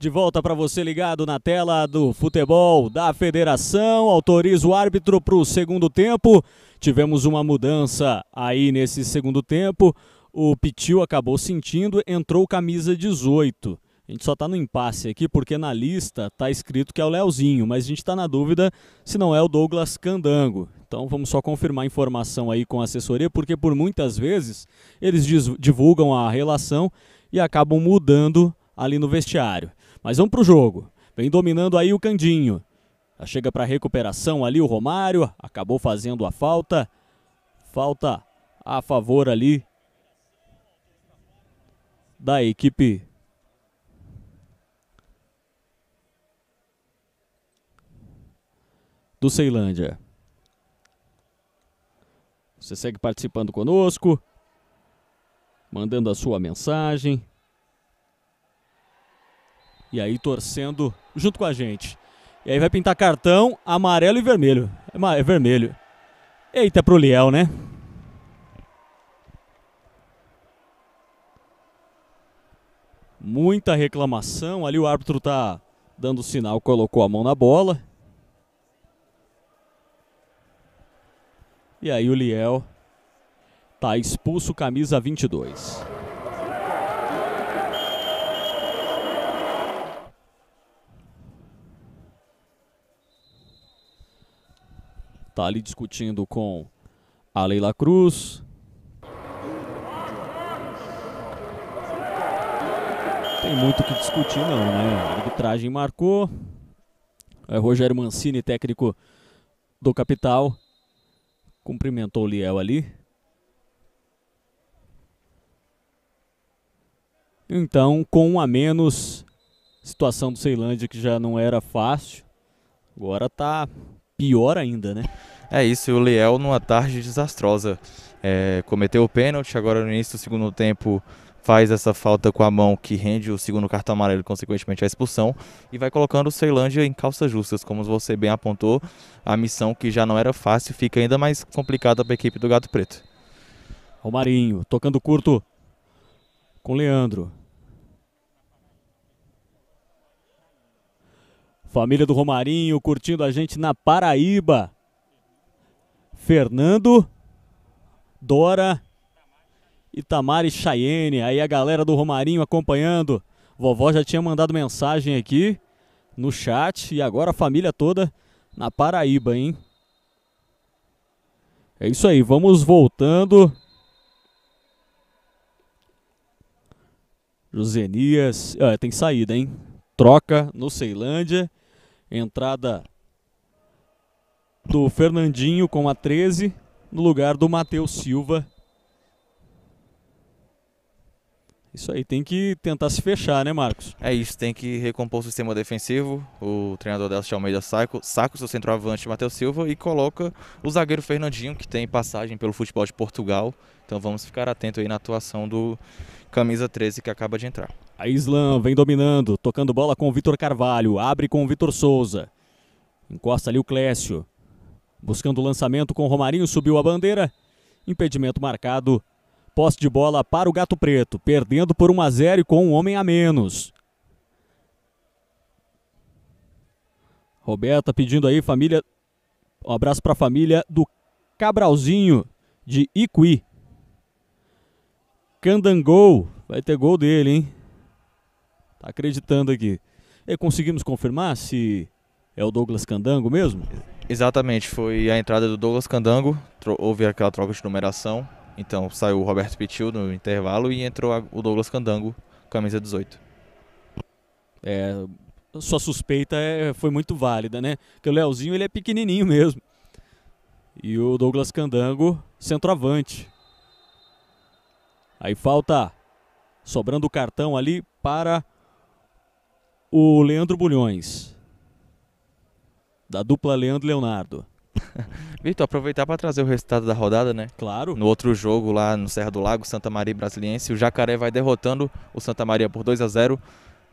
De volta para você ligado na tela do futebol da federação. Autoriza o árbitro para o segundo tempo. Tivemos uma mudança aí nesse segundo tempo. O Pitil acabou sentindo, entrou camisa 18. A gente só está no impasse aqui porque na lista está escrito que é o Leozinho, mas a gente está na dúvida se não é o Douglas Candango. Então vamos só confirmar a informação aí com a assessoria, porque por muitas vezes eles divulgam a relação e acabam mudando ali no vestiário. Mas vamos para o jogo. Vem dominando aí o Candinho. Já chega para recuperação ali o Romário. Acabou fazendo a falta. Falta a favor ali da equipe do Ceilândia. Você segue participando conosco, mandando a sua mensagem, e aí torcendo junto com a gente. E aí vai pintar cartão amarelo e vermelho. É vermelho. Eita, pro Liel, né? Muita reclamação. Ali o árbitro tá dando sinal, colocou a mão na bola. E aí o Liel tá expulso, camisa 22. Está ali discutindo com a Leila Cruz. Tem muito o que discutir não, né? A arbitragem marcou. É Rogério Mancini, técnico do Capital. Cumprimentou o Liel ali. Então, com um a menos, situação do Ceilândia que já não era fácil, agora tá pior ainda, né? É isso, e o Liel numa tarde desastrosa. É, cometeu o pênalti, agora no início do segundo tempo faz essa falta com a mão que rende o segundo cartão amarelo, consequentemente a expulsão, e vai colocando o Ceilândia em calças justas, como você bem apontou. A missão que já não era fácil fica ainda mais complicada para a equipe do Gato Preto. Romarinho, tocando curto com Leandro. Família do Romarinho curtindo a gente na Paraíba. Fernando, Dora, Itamari Chayenne. Aí a galera do Romarinho acompanhando. Vovó já tinha mandado mensagem aqui no chat e agora a família toda na Paraíba, hein? É isso aí, vamos voltando. Josenias, ah, tem saída, hein? Troca no Ceilândia Entrada do Fernandinho com a 13, no lugar do Matheus Silva. Isso aí, tem que tentar se fechar, né, Marcos? É isso, tem que recompor o sistema defensivo. O treinador Décio Almeida saca, saca o seu centroavante, Matheus Silva, e coloca o zagueiro Fernandinho, que tem passagem pelo futebol de Portugal. Então vamos ficar atento aí na atuação do camisa 13 que acaba de entrar. A Islam vem dominando, tocando bola com o Vitor Carvalho, abre com o Vitor Souza. Encosta ali o Clécio. Buscando o lançamento com o Romarinho, subiu a bandeira. Impedimento marcado. Posse de bola para o Gato Preto, perdendo por 1 a 0 e com um homem a menos. Roberta pedindo aí, família. Um abraço para a família do Cabralzinho de Iqui. Candangol, vai ter gol dele, hein? Tá acreditando aqui. E conseguimos confirmar se é o Douglas Candango mesmo? Exatamente, foi a entrada do Douglas Candango, houve aquela troca de numeração, então saiu o Roberto Pitil no intervalo e entrou o Douglas Candango, camisa 18. É, sua suspeita é, foi muito válida, né? Porque o Leozinho ele é pequenininho mesmo. E o Douglas Candango, centroavante. Aí falta, sobrando o cartão ali para o Leandro Bulhões, da dupla Leandro Leonardo. *laughs* Vitor, aproveitar para trazer o resultado da rodada, né? Claro. No outro jogo lá no Serra do Lago, Santa Maria e Brasiliense, o Jacaré vai derrotando o Santa Maria por 2 a 0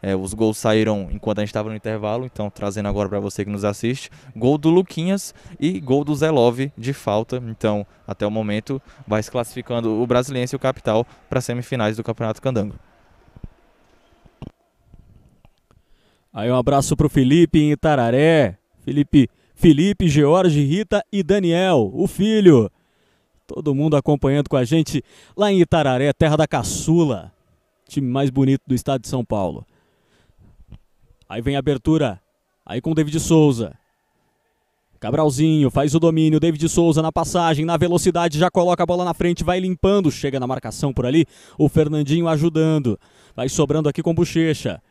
é, os gols saíram enquanto a gente estava no intervalo, então trazendo agora para você que nos assiste, gol do Luquinhas e gol do Zé Love de falta. Então, até o momento, vai se classificando o Brasiliense e o Capital para as semifinais do Campeonato Candango. Aí um abraço pro Felipe em Itararé. Felipe, Felipe, George, Rita e Daniel, o filho. Todo mundo acompanhando com a gente lá em Itararé, terra da caçula. Time mais bonito do estado de São Paulo. Aí vem a abertura. Aí com o David Souza. Cabralzinho faz o domínio, David Souza na passagem, na velocidade, já coloca a bola na frente, vai limpando, chega na marcação por ali, o Fernandinho ajudando, vai sobrando aqui com bochecha.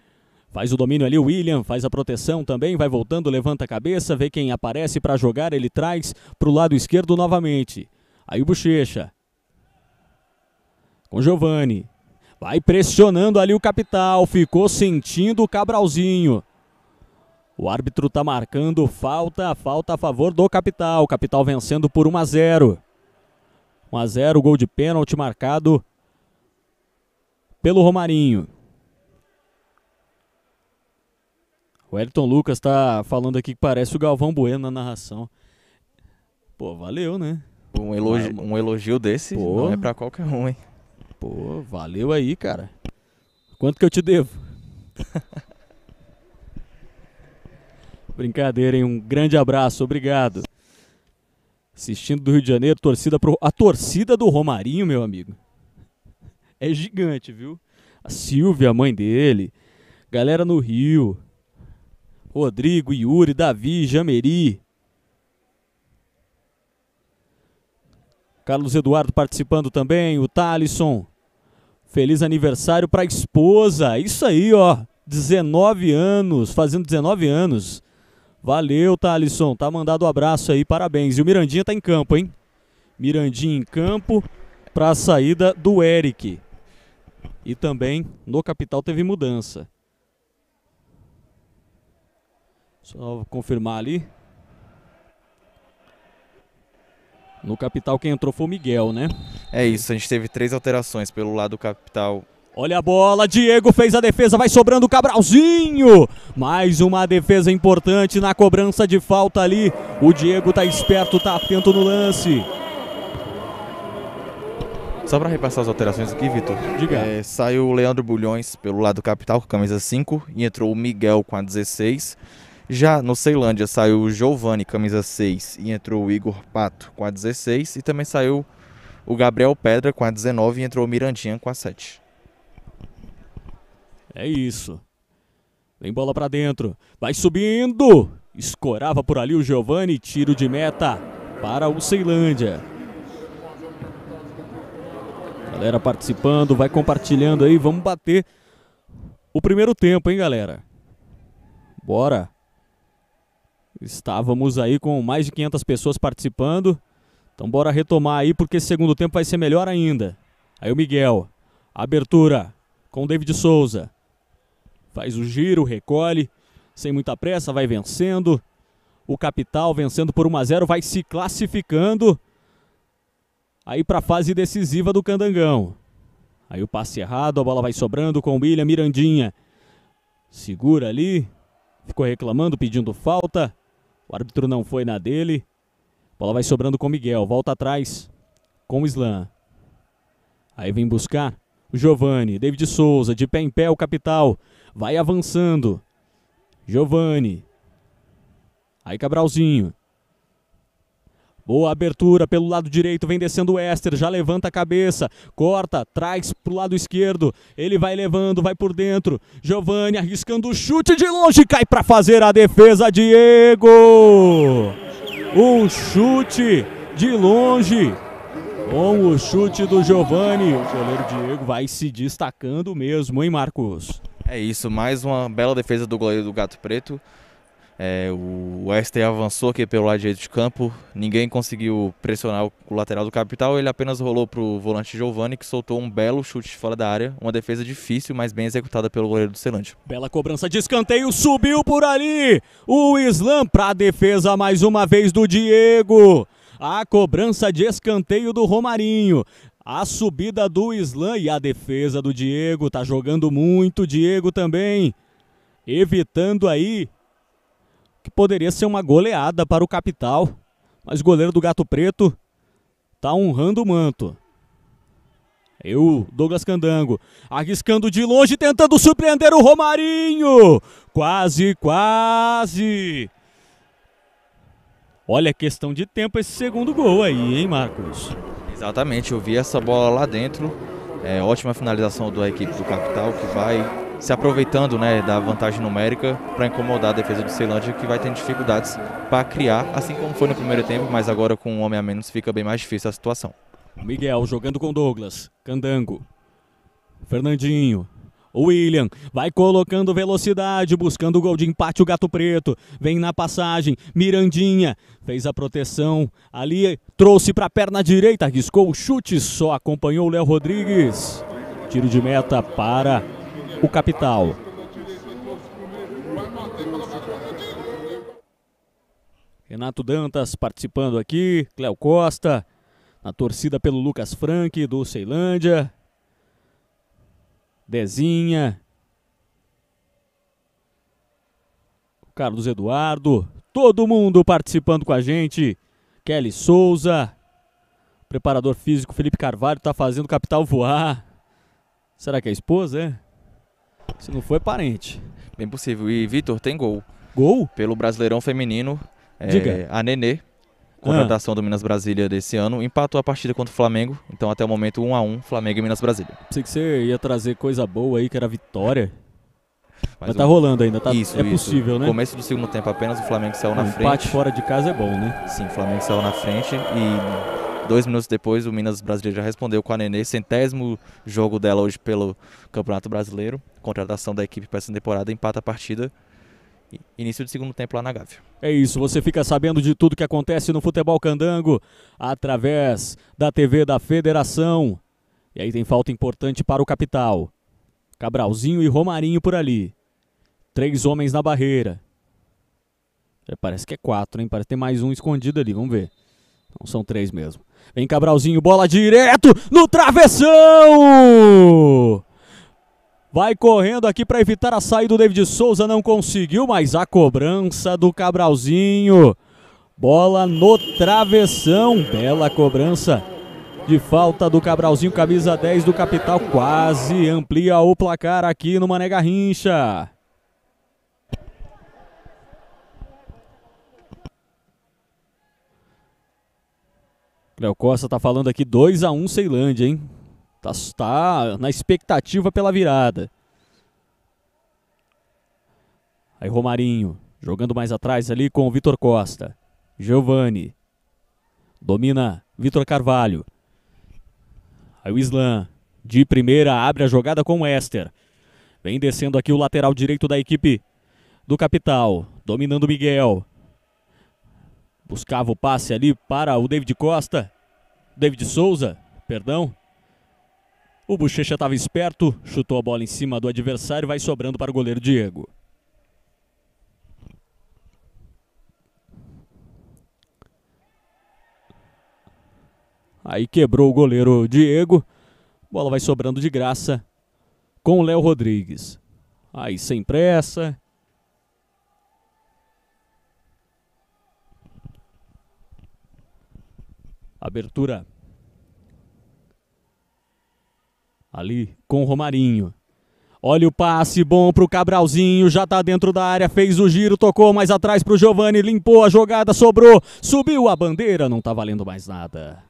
Faz o domínio ali, o William, faz a proteção também, vai voltando, levanta a cabeça, vê quem aparece para jogar, ele traz para o lado esquerdo novamente. Aí o Bochecha. Com Giovani. Vai pressionando ali o capital, ficou sentindo o Cabralzinho. O árbitro está marcando falta, falta a favor do Capital. Capital vencendo por 1 a 0. 1 a 0, gol de pênalti marcado pelo Romarinho. O Elton Lucas tá falando aqui que parece o Galvão Bueno na narração. Pô, valeu, né? Um elogio, um elogio desse Pô. não é pra qualquer um, hein? Pô, valeu aí, cara. Quanto que eu te devo? *laughs* Brincadeira, hein? Um grande abraço, obrigado. Assistindo do Rio de Janeiro, torcida pro... a torcida do Romarinho, meu amigo. É gigante, viu? A Silvia, a mãe dele, galera no Rio, Rodrigo, Yuri, Davi, Jameri. Carlos Eduardo participando também, o Talisson. Feliz aniversário para a esposa. Isso aí, ó. 19 anos, fazendo 19 anos. Valeu, Talisson. Tá mandado um abraço aí, parabéns. E o Mirandinha tá em campo, hein? Mirandinha em campo para a saída do Eric. E também no Capital teve mudança. Só confirmar ali. No capital quem entrou foi o Miguel, né? É isso, a gente teve três alterações pelo lado do capital. Olha a bola, Diego fez a defesa, vai sobrando o Cabralzinho. Mais uma defesa importante na cobrança de falta ali. O Diego tá esperto, tá atento no lance. Só para repassar as alterações aqui, Vitor. Diga. É, saiu o Leandro Bulhões pelo lado do capital, com camisa 5, e entrou o Miguel com a 16. Já no Ceilândia saiu o Giovani, camisa 6, e entrou o Igor Pato com a 16. E também saiu o Gabriel Pedra com a 19 e entrou o Mirandinha com a 7. É isso. Vem bola para dentro. Vai subindo. Escorava por ali o Giovani. Tiro de meta para o Ceilândia. Galera participando, vai compartilhando aí. Vamos bater o primeiro tempo, hein, galera? Bora. Estávamos aí com mais de 500 pessoas participando. Então bora retomar aí, porque esse segundo tempo vai ser melhor ainda. Aí o Miguel. Abertura com o David Souza. Faz o giro, recolhe. Sem muita pressa, vai vencendo. O Capital vencendo por 1 a 0 vai se classificando. Aí para a fase decisiva do Candangão. Aí o passe errado, a bola vai sobrando com o William Mirandinha. Segura ali. Ficou reclamando, pedindo falta. O árbitro não foi na dele. Bola vai sobrando com Miguel. Volta atrás com o Slam. Aí vem buscar o Giovani. David Souza, de pé em pé, o capital. Vai avançando. Giovani. Aí Cabralzinho. Boa abertura pelo lado direito, vem descendo o Éster, já levanta a cabeça, corta, traz pro lado esquerdo, ele vai levando, vai por dentro. Giovani arriscando o chute de longe, cai para fazer a defesa, Diego! Um chute de longe. Com o chute do Giovani, o goleiro Diego vai se destacando mesmo, hein, Marcos? É isso, mais uma bela defesa do goleiro do Gato Preto. É, o Este avançou aqui pelo lado direito de campo, ninguém conseguiu pressionar o lateral do Capital, ele apenas rolou para o volante Giovani, que soltou um belo chute fora da área, uma defesa difícil, mas bem executada pelo goleiro do Celândia. Bela cobrança de escanteio, subiu por ali, o Islam para a defesa mais uma vez do Diego. A cobrança de escanteio do Romarinho. A subida do Islam e a defesa do Diego. Tá jogando muito, Diego também. Evitando aí que poderia ser uma goleada para o capital, mas o goleiro do Gato Preto está honrando o manto. Eu, Douglas Candango, arriscando de longe, tentando surpreender o Romarinho. Quase, quase. Olha, questão de tempo esse segundo gol aí, hein, Marcos? Exatamente, eu vi essa bola lá dentro. É, ótima finalização da equipe do Capital, que vai se aproveitando né, da vantagem numérica para incomodar a defesa do Ceilândia, que vai tendo dificuldades para criar, assim como foi no primeiro tempo, mas agora com um homem a menos fica bem mais difícil a situação. Miguel jogando com Douglas, Candango, Fernandinho, William vai colocando velocidade, buscando o gol de empate. O Gato Preto vem na passagem. Mirandinha fez a proteção ali, trouxe para a perna direita, arriscou o chute, só acompanhou o Léo Rodrigues. Tiro de meta para o Capital. Renato Dantas participando aqui, Cléo Costa, na torcida pelo Lucas Frank do Ceilândia, Dezinha, Carlos Eduardo, todo mundo participando com a gente, Kelly Souza, preparador físico Felipe Carvalho está fazendo o capital voar. Será que é a esposa, é? Se não foi, é parente. Bem possível. E, Vitor, tem gol. Gol? Pelo Brasileirão Feminino, é, a Nenê, contratação ah. do Minas Brasília desse ano, empatou a partida contra o Flamengo. Então, até o momento, 1 um a 1 um, Flamengo e Minas Brasília. Pensei que você ia trazer coisa boa aí, que era vitória. Mas, Mas tá um... rolando ainda, tá? Isso, é isso. possível, né? Começo do segundo tempo apenas, o Flamengo saiu na um frente. Empate fora de casa é bom, né? Sim, o Flamengo saiu na frente e dois minutos depois o Minas Brasileiro já respondeu com a Nenê, centésimo jogo dela hoje pelo Campeonato Brasileiro contratação da equipe para essa temporada, empata a partida. Início do segundo tempo lá na Gávea. É isso, você fica sabendo de tudo que acontece no futebol candango através da TV da Federação. E aí tem falta importante para o capital. Cabralzinho e Romarinho por ali. Três homens na barreira. É, parece que é quatro, hein? Parece que tem mais um escondido ali, vamos ver. Não são três mesmo. Vem Cabralzinho, bola direto no travessão! Vai correndo aqui para evitar a saída do David Souza, não conseguiu, mas a cobrança do Cabralzinho. Bola no travessão, bela cobrança de falta do Cabralzinho, camisa 10 do Capital, quase amplia o placar aqui no Mané Garrincha. Léo Costa tá falando aqui 2 a 1 um, Ceilândia, hein? Tá, tá na expectativa pela virada. Aí Romarinho, jogando mais atrás ali com o Vitor Costa. Giovani. Domina Vitor Carvalho. Aí o Islam, de primeira, abre a jogada com o Esther. Vem descendo aqui o lateral direito da equipe do Capital. Dominando Miguel. Buscava o passe ali para o David Costa. David Souza, perdão. O Bochecha estava esperto, chutou a bola em cima do adversário, vai sobrando para o goleiro Diego. Aí quebrou o goleiro Diego. Bola vai sobrando de graça com o Léo Rodrigues. Aí sem pressa. Abertura ali com o Romarinho. Olha o passe bom pro Cabralzinho, já tá dentro da área, fez o giro, tocou mais atrás pro Giovani, limpou a jogada, sobrou, subiu a bandeira, não tá valendo mais nada.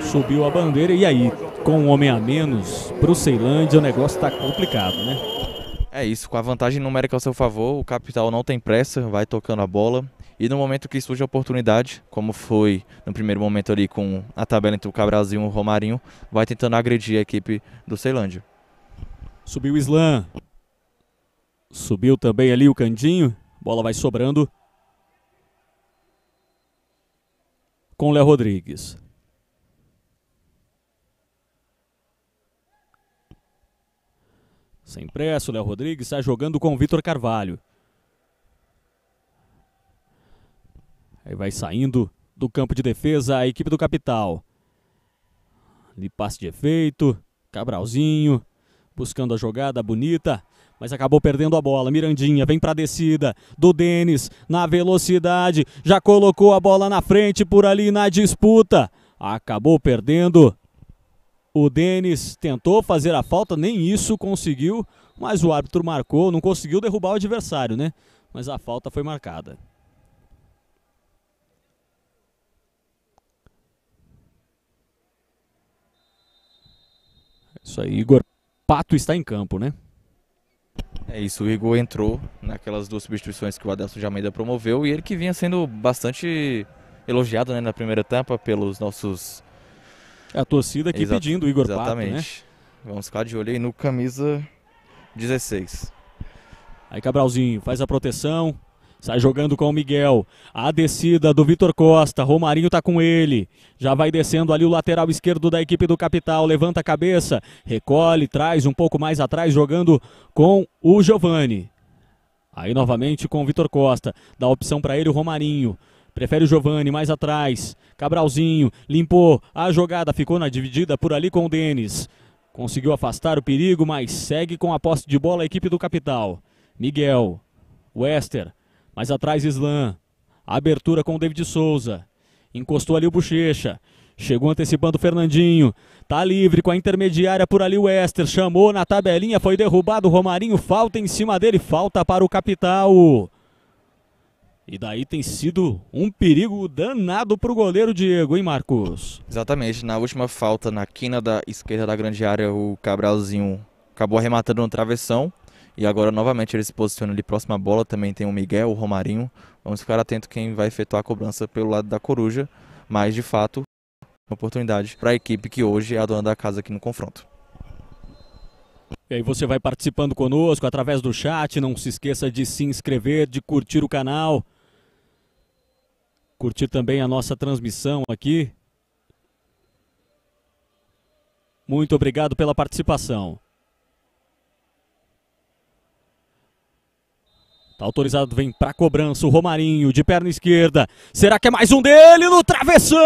Subiu a bandeira e aí, com um homem a menos pro Ceilândia, o negócio tá complicado, né? É isso, com a vantagem numérica ao seu favor, o Capital não tem pressa, vai tocando a bola. E no momento que surge a oportunidade, como foi no primeiro momento ali com a tabela entre o Cabralzinho e o Romarinho, vai tentando agredir a equipe do Ceilândia. Subiu o Islã. Subiu também ali o Candinho. Bola vai sobrando. Com Léo Rodrigues. Sem pressa, o Léo Rodrigues está jogando com o Vitor Carvalho. Aí vai saindo do campo de defesa a equipe do Capital. Ali passe de efeito. Cabralzinho buscando a jogada bonita, mas acabou perdendo a bola. Mirandinha vem para a descida do Denis na velocidade, já colocou a bola na frente por ali na disputa. Acabou perdendo. O Denis tentou fazer a falta, nem isso conseguiu, mas o árbitro marcou, não conseguiu derrubar o adversário, né? Mas a falta foi marcada. Isso aí, Igor Pato está em campo, né? É isso, o Igor entrou naquelas duas substituições que o Adelson de Almeida promoveu e ele que vinha sendo bastante elogiado né, na primeira etapa pelos nossos. É a torcida aqui pedindo o Igor né? exatamente. Pato. Exatamente. Né? Vamos ficar de olho aí no camisa 16. Aí Cabralzinho faz a proteção, Sai jogando com o Miguel. A descida do Vitor Costa. Romarinho tá com ele. Já vai descendo ali o lateral esquerdo da equipe do Capital. Levanta a cabeça. Recolhe, traz um pouco mais atrás, jogando com o Giovani. Aí novamente com o Vitor Costa. Dá opção para ele o Romarinho. Prefere o Giovani mais atrás. Cabralzinho limpou a jogada. Ficou na dividida por ali com o Denis. Conseguiu afastar o perigo, mas segue com a posse de bola a equipe do Capital. Miguel. Wester mas atrás, Islam. Abertura com o David Souza. Encostou ali o Bochecha. Chegou antecipando o Fernandinho. Tá livre com a intermediária por ali o Wester Chamou na tabelinha, foi derrubado o Romarinho. Falta em cima dele, falta para o Capital. E daí tem sido um perigo danado para o goleiro Diego, hein, Marcos? Exatamente. Na última falta, na quina da esquerda da grande área, o Cabralzinho acabou arrematando no travessão. E agora novamente ele se posiciona ali próximo à bola, também tem o Miguel, o Romarinho. Vamos ficar atento quem vai efetuar a cobrança pelo lado da Coruja, mas de fato, uma oportunidade para a equipe que hoje é a dona da casa aqui no confronto. E aí você vai participando conosco através do chat, não se esqueça de se inscrever, de curtir o canal. Curtir também a nossa transmissão aqui. Muito obrigado pela participação. Autorizado vem para cobrança o Romarinho de perna esquerda. Será que é mais um dele no travessão?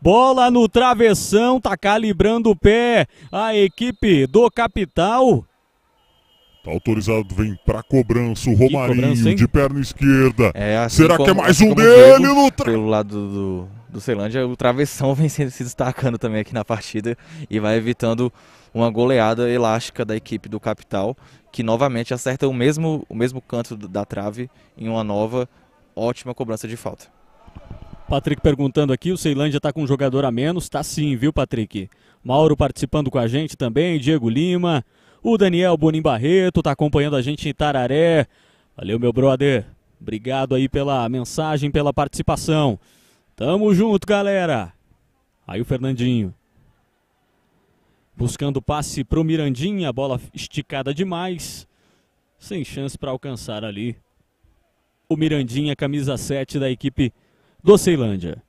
Bola no travessão, tá calibrando o pé a equipe do Capital. Tá autorizado vem para cobrança o Romarinho cobrança, de perna esquerda. É, assim Será como, que é mais assim um dele no pelo lado do do Ceilândia, o travessão *laughs* vem se destacando também aqui na partida e vai evitando uma goleada elástica da equipe do Capital que novamente acerta o mesmo, o mesmo canto da trave em uma nova ótima cobrança de falta. Patrick perguntando aqui, o Ceilândia está com um jogador a menos, está sim, viu Patrick? Mauro participando com a gente também, Diego Lima, o Daniel Bonim Barreto está acompanhando a gente em Tararé. Valeu meu brother, obrigado aí pela mensagem, pela participação. Tamo junto galera. Aí o Fernandinho. Buscando passe para o Mirandinha, bola esticada demais. Sem chance para alcançar ali o Mirandinha, camisa 7 da equipe do Ceilândia.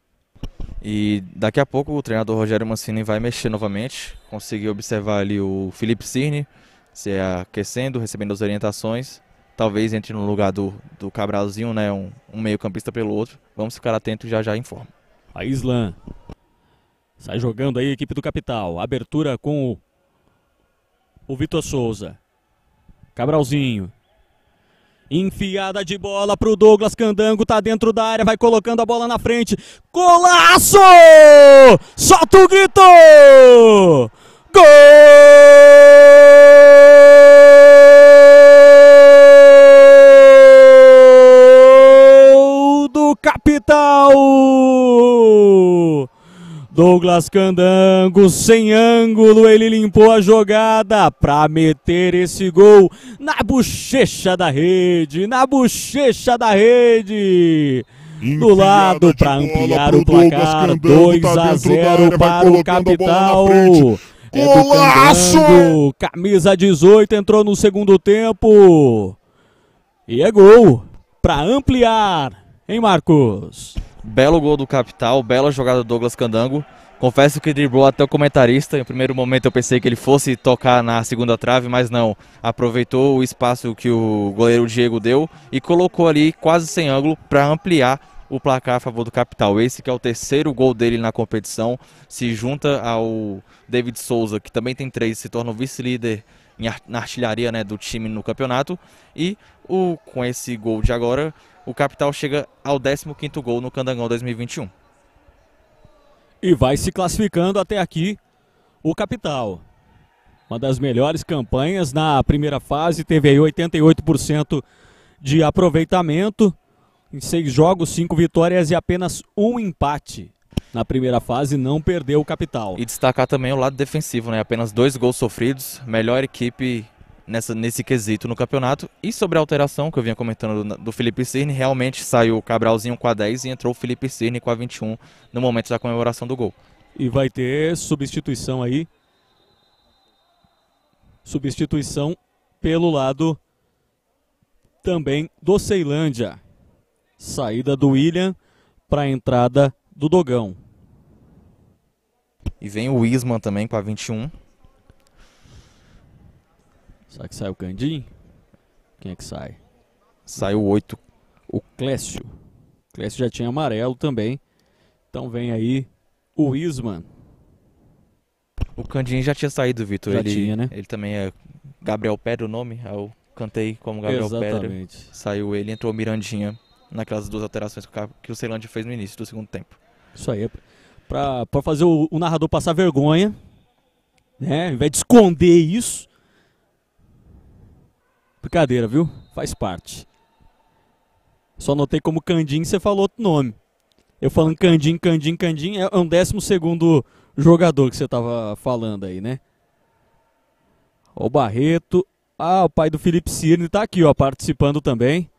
E daqui a pouco o treinador Rogério Mancini vai mexer novamente. Consegui observar ali o Felipe Cirne se é aquecendo, recebendo as orientações. Talvez entre no lugar do, do Cabralzinho, né? Um, um meio-campista pelo outro. Vamos ficar atentos já já informa. A Islã. Sai jogando aí a equipe do Capital. Abertura com o, o Vitor Souza. Cabralzinho. Enfiada de bola pro Douglas Candango, tá dentro da área, vai colocando a bola na frente. Golaço! Solta o grito! Gol do Capital! Douglas Candango, sem ângulo, ele limpou a jogada para meter esse gol na bochecha da rede, na bochecha da rede. Enfiada do lado para ampliar o placar, Candango, 2 tá a 0 para o capital. É Golaço! camisa 18 entrou no segundo tempo. E é gol para ampliar, hein, Marcos? Belo gol do Capital, bela jogada do Douglas Candango. Confesso que driblou até o comentarista. Em primeiro momento eu pensei que ele fosse tocar na segunda trave, mas não. Aproveitou o espaço que o goleiro Diego deu e colocou ali quase sem ângulo para ampliar o placar a favor do Capital. Esse que é o terceiro gol dele na competição, se junta ao David Souza, que também tem três, se torna o vice-líder na artilharia né, do time no campeonato. E o, com esse gol de agora, o Capital chega ao 15º gol no Candangão 2021. E vai se classificando até aqui o Capital. Uma das melhores campanhas na primeira fase, teve aí 88% de aproveitamento. Em seis jogos, cinco vitórias e apenas um empate. Na primeira fase, não perdeu o capital. E destacar também o lado defensivo, né? Apenas dois gols sofridos, melhor equipe nessa, nesse quesito no campeonato. E sobre a alteração que eu vinha comentando do Felipe Cirne, realmente saiu o Cabralzinho com a 10 e entrou o Felipe Cirne com a 21 no momento da comemoração do gol. E vai ter substituição aí. Substituição pelo lado também do Ceilândia. Saída do William para a entrada do Dogão. E vem o Isman também com a 21. Será que sai o Candim? Quem é que sai? Saiu oito. O Clécio. O Clécio já tinha amarelo também. Então vem aí o Isman. O Candim já tinha saído, Vitor. Já ele, tinha, né? Ele também é Gabriel Pedro o nome. Eu cantei como Gabriel Exatamente. Pedro. Saiu ele, entrou o Mirandinha naquelas duas alterações que o Ceilândia fez no início do segundo tempo. Isso aí. Pra, pra fazer o, o narrador passar vergonha, né? Ao invés de esconder isso, Brincadeira, viu? Faz parte. Só notei como Candim você falou outro nome. Eu falando Candim, Candim, Candim, é um décimo segundo jogador que você tava falando aí, né? Ó, o Barreto. Ah, o pai do Felipe Cirne tá aqui, ó, participando também.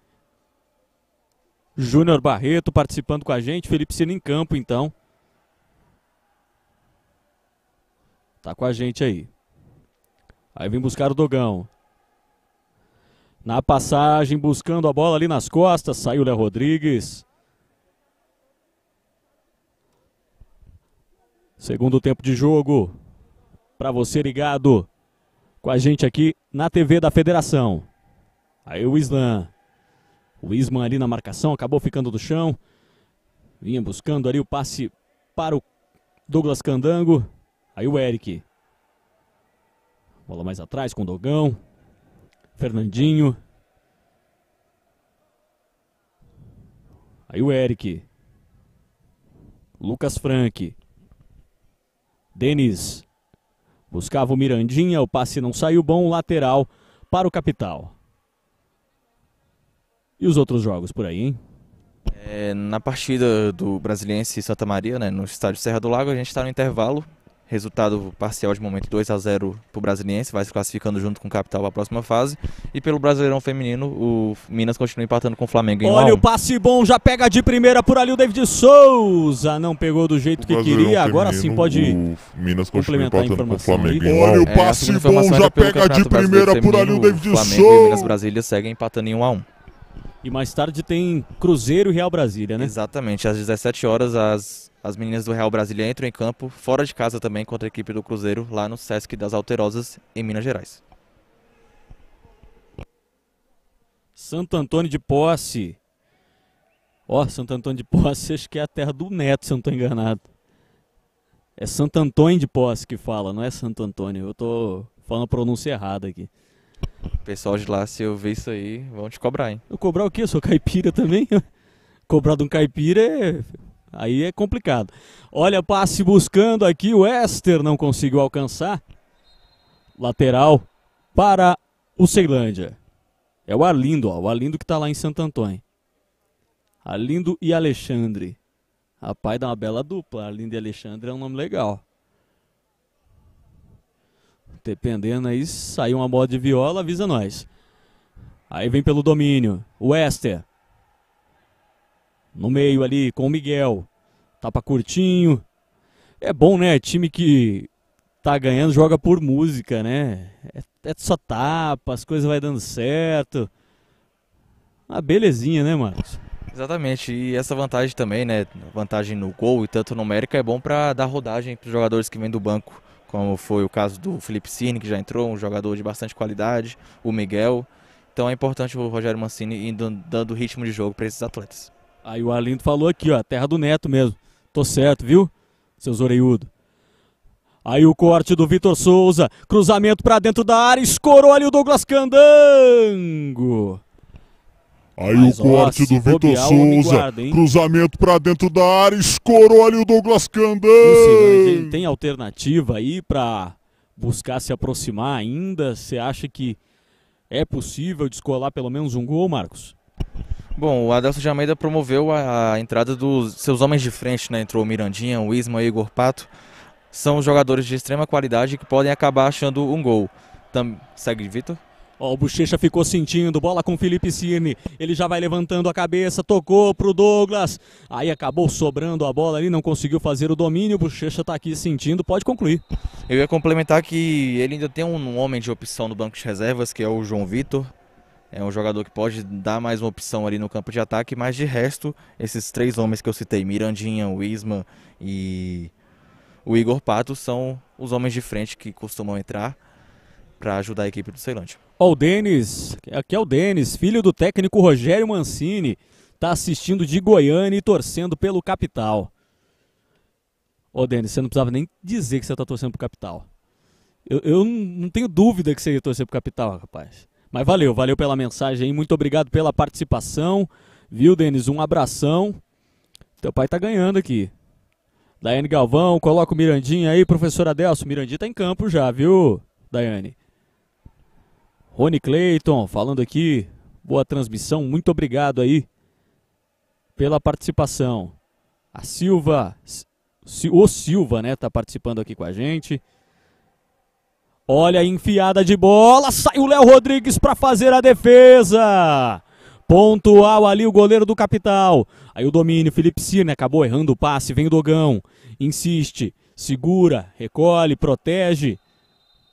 Júnior Barreto participando com a gente. Felipe Cirne em campo, então. Tá com a gente aí. Aí vem buscar o Dogão. Na passagem, buscando a bola ali nas costas, saiu Léo Rodrigues. Segundo tempo de jogo. Para você ligado com a gente aqui na TV da Federação. Aí o Islan. O Isman ali na marcação, acabou ficando do chão. Vinha buscando ali o passe para o Douglas Candango. Aí o Eric. Bola mais atrás com o Dogão. Fernandinho. Aí o Eric. Lucas Frank. Denis. Buscava o Mirandinha, o passe não saiu bom, lateral para o Capital. E os outros jogos por aí, hein? É, na partida do Brasiliense e Santa Maria, né, no estádio Serra do Lago, a gente está no intervalo Resultado parcial de momento 2 a 0 para o Brasiliense, vai se classificando junto com o Capital para a próxima fase. E pelo Brasileirão Feminino, o Minas continua empatando com o Flamengo em Olha o passe bom, já pega de primeira por ali o David Souza. Não pegou do jeito o que queria, feminino, agora sim pode Minas a informação. com o Flamengo em Olha o é, passe é, bom, já pega de primeira feminino, por ali o David Souza. Flamengo e Minas Brasília seguem empatando em 1 a 1 e mais tarde tem Cruzeiro e Real Brasília, né? Exatamente, às 17 horas as as meninas do Real Brasília entram em campo, fora de casa também, contra a equipe do Cruzeiro, lá no Sesc das Alterosas, em Minas Gerais. Santo Antônio de Posse. Ó, oh, Santo Antônio de Posse, *laughs* acho que é a terra do Neto, se eu não estou enganado. É Santo Antônio de Posse que fala, não é Santo Antônio. Eu tô falando a pronúncia errada aqui. Pessoal de lá, se eu ver isso aí, vão te cobrar, hein? Eu cobrar o quê? Eu sou caipira também? *laughs* cobrar de um caipira é Aí é complicado. Olha, passe buscando aqui. O Esther não conseguiu alcançar. Lateral para o Ceilândia. É o Arlindo, ó. O Arlindo que está lá em Santo Antônio. Arlindo e Alexandre. Rapaz, dá uma bela dupla. Arlindo e Alexandre é um nome legal. Dependendo aí, saiu uma bola de viola, avisa nós. Aí vem pelo domínio. O Esther. No meio ali com o Miguel. Tapa curtinho. É bom, né? Time que tá ganhando joga por música, né? É, é só tapa, as coisas vai dando certo. Uma belezinha, né, Marcos? Exatamente, e essa vantagem também, né? Vantagem no gol e tanto numérica é bom para dar rodagem para os jogadores que vêm do banco, como foi o caso do Felipe Cine, que já entrou, um jogador de bastante qualidade, o Miguel. Então é importante o Rogério Mancini indo dando ritmo de jogo para esses atletas. Aí o Arlindo falou aqui, ó, terra do Neto mesmo. Tô certo, viu? Seus oreiudo. Aí o corte do Vitor Souza, cruzamento para dentro da área, escorou ali o Douglas Candango. Aí Mas, o corte ó, do Vitor Souza, guarda, cruzamento para dentro da área, escorou ali o Douglas Candango. Isso, tem alternativa aí para buscar se aproximar ainda? Você acha que é possível descolar pelo menos um gol, Marcos? Bom, o Adelson de Almeida promoveu a, a entrada dos seus homens de frente, né? Entrou o Mirandinha, o Isma e o Igor Pato. São jogadores de extrema qualidade que podem acabar achando um gol. Tam... Segue, Vitor. Ó, o Bochecha ficou sentindo, bola com Felipe Cirne, ele já vai levantando a cabeça, tocou pro Douglas, aí acabou sobrando a bola ali, não conseguiu fazer o domínio, o Bochecha tá aqui sentindo, pode concluir. Eu ia complementar que ele ainda tem um homem de opção no banco de reservas, que é o João Vitor, é um jogador que pode dar mais uma opção ali no campo de ataque, mas de resto, esses três homens que eu citei, Mirandinha, Wisman e o Igor Pato, são os homens de frente que costumam entrar para ajudar a equipe do Ceilândia. Ó, oh, o Denis, aqui é o Denis, filho do técnico Rogério Mancini, tá assistindo de Goiânia e torcendo pelo Capital. Ô, oh, Denis, você não precisava nem dizer que você tá torcendo pro Capital. Eu, eu não tenho dúvida que você ia torcer pro Capital, rapaz. Mas valeu, valeu pela mensagem aí, muito obrigado pela participação. Viu, Denis? Um abração. Teu pai tá ganhando aqui. Daiane Galvão, coloca o Mirandinha aí, professora Adelso. Mirandinho tá em campo já, viu, Daiane? Rony Clayton falando aqui. Boa transmissão, muito obrigado aí pela participação. A Silva, o Silva, né, tá participando aqui com a gente. Olha a enfiada de bola, sai o Léo Rodrigues para fazer a defesa. Pontual ali o goleiro do Capital. Aí o domínio, Felipe Cirne acabou errando o passe, vem o Dogão. Insiste, segura, recolhe, protege.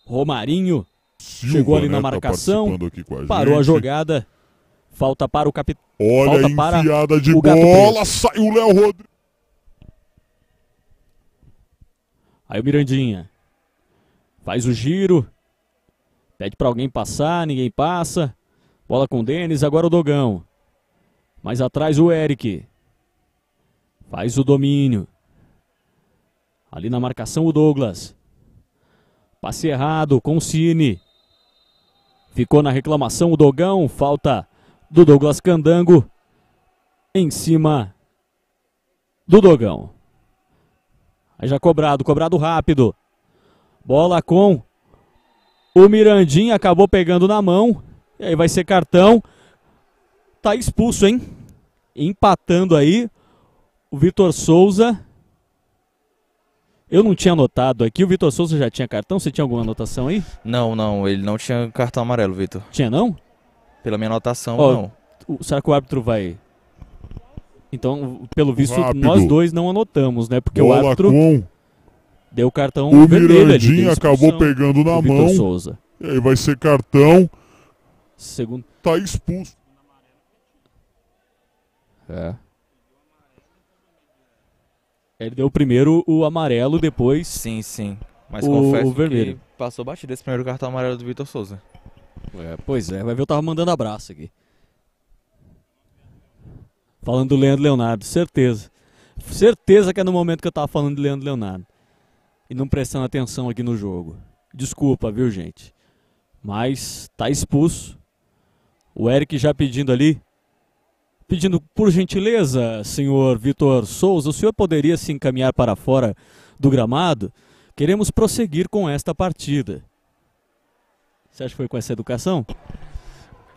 Romarinho Silva, chegou ali né, na marcação, tá a parou gente. a jogada. Falta para o Capital. Olha falta a enfiada de bola, sai o Léo Rodrigues. Aí o Mirandinha. Faz o giro. Pede para alguém passar, ninguém passa. Bola com o Denis, agora o Dogão. Mais atrás o Eric. Faz o domínio. Ali na marcação o Douglas. Passe errado com o Cine. Ficou na reclamação o Dogão. Falta do Douglas Candango. Em cima do Dogão. Aí já cobrado, cobrado rápido. Bola com o Mirandinha, acabou pegando na mão. E aí vai ser cartão. Tá expulso, hein? Empatando aí o Vitor Souza. Eu não tinha anotado aqui. O Vitor Souza já tinha cartão? Você tinha alguma anotação aí? Não, não. Ele não tinha cartão amarelo, Vitor. Tinha, não? Pela minha anotação, oh, não. O, será que o árbitro vai. Então, pelo visto, Rápido. nós dois não anotamos, né? Porque Bola o árbitro. Com deu cartão o vermelho Mirandinha acabou pegando na mão. Souza. E aí vai ser cartão. Segundo. Tá expulso. É. Ele deu primeiro o amarelo, depois. Sim, sim. Mas o, confesso o vermelho. que passou batido esse primeiro cartão amarelo do Vitor Souza. É, pois é, vai ver, eu tava mandando abraço aqui. Falando do Leandro Leonardo, certeza. Certeza que é no momento que eu tava falando de Leandro Leonardo e não prestando atenção aqui no jogo. Desculpa, viu, gente? Mas tá expulso. O Eric já pedindo ali. Pedindo, por gentileza, senhor Vitor Souza, o senhor poderia se encaminhar para fora do gramado? Queremos prosseguir com esta partida. Você acha que foi com essa educação?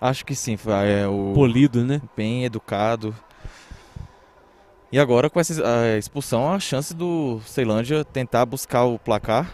Acho que sim. Foi, é, o... Polido, né? Bem educado. E agora com essa expulsão, a chance do Ceilândia tentar buscar o placar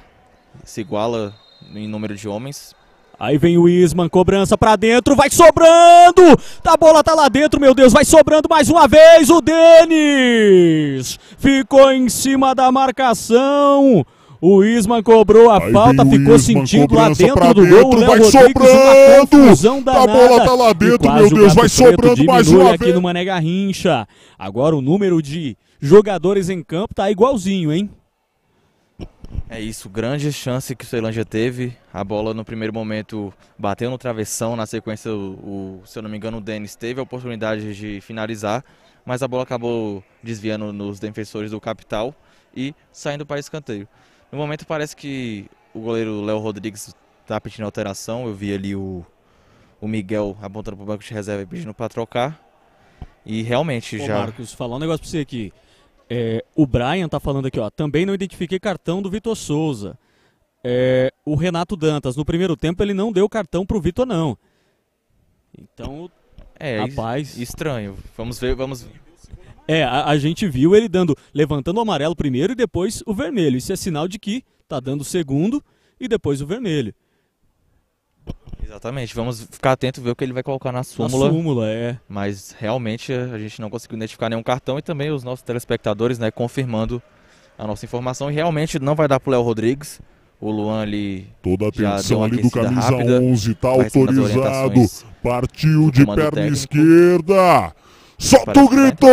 se iguala em número de homens. Aí vem o Isman, cobrança pra dentro, vai sobrando! A bola tá lá dentro, meu Deus, vai sobrando mais uma vez o Denis! Ficou em cima da marcação. O Isman cobrou a Aí falta, ficou sentindo lá dentro do dentro, gol. Né, vai Rodrigues, sobrando! A bola tá lá dentro, meu Deus, vai sobrando mais uma aqui vez. no Mané Garrincha. Agora o número de jogadores em campo tá igualzinho, hein? É isso, grande chance que o Ceilândia teve. A bola no primeiro momento bateu no travessão, na sequência, o, o, se eu não me engano, o Denis teve a oportunidade de finalizar, mas a bola acabou desviando nos defensores do Capital e saindo para escanteio. No momento parece que o goleiro Léo Rodrigues está pedindo alteração. Eu vi ali o, o Miguel apontando para o banco de reserva e pedindo para trocar. E realmente Ô, já. Marcos, falar um negócio para você aqui. É, o Brian tá falando aqui, ó. Também não identifiquei cartão do Vitor Souza. É, o Renato Dantas, no primeiro tempo, ele não deu cartão pro Vitor, não. Então, é, rapaz. Estranho. Vamos ver, vamos é, a, a, gente viu ele dando, levantando o amarelo primeiro e depois o vermelho. Isso é sinal de que tá dando o segundo e depois o vermelho. Exatamente, vamos ficar atento ver o que ele vai colocar na súmula. Na súmula, é. Mas realmente a gente não conseguiu identificar nenhum cartão e também os nossos telespectadores, né, confirmando a nossa informação. E realmente não vai dar pro Léo Rodrigues. O Luan ali. Toda a tensão ali do camisa rápida, 11 tá autorizado. Partiu de perna técnico. esquerda. Solta o grito!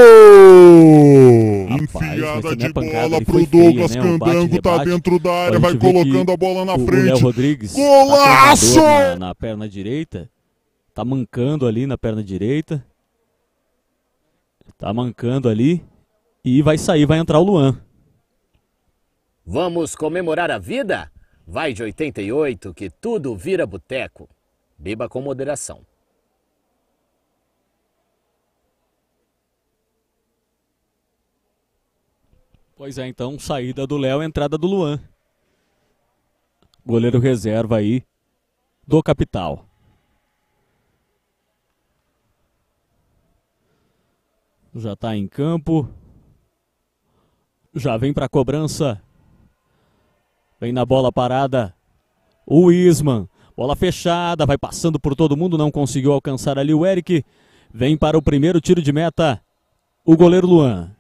Enfiada de é bola pro Douglas né? um Candango, tá dentro da área, vai colocando a bola na o, frente. O Rodrigues Golaço! Na, na, perna direita. Tá mancando ali na perna direita. Tá mancando ali. E vai sair, vai entrar o Luan. Vamos comemorar a vida? Vai de 88 que tudo vira boteco. Beba com moderação. Pois é, então saída do Léo, entrada do Luan. Goleiro reserva aí do Capital. Já está em campo. Já vem para a cobrança. Vem na bola parada. O Isman. Bola fechada, vai passando por todo mundo, não conseguiu alcançar ali o Eric. Vem para o primeiro tiro de meta. O goleiro Luan.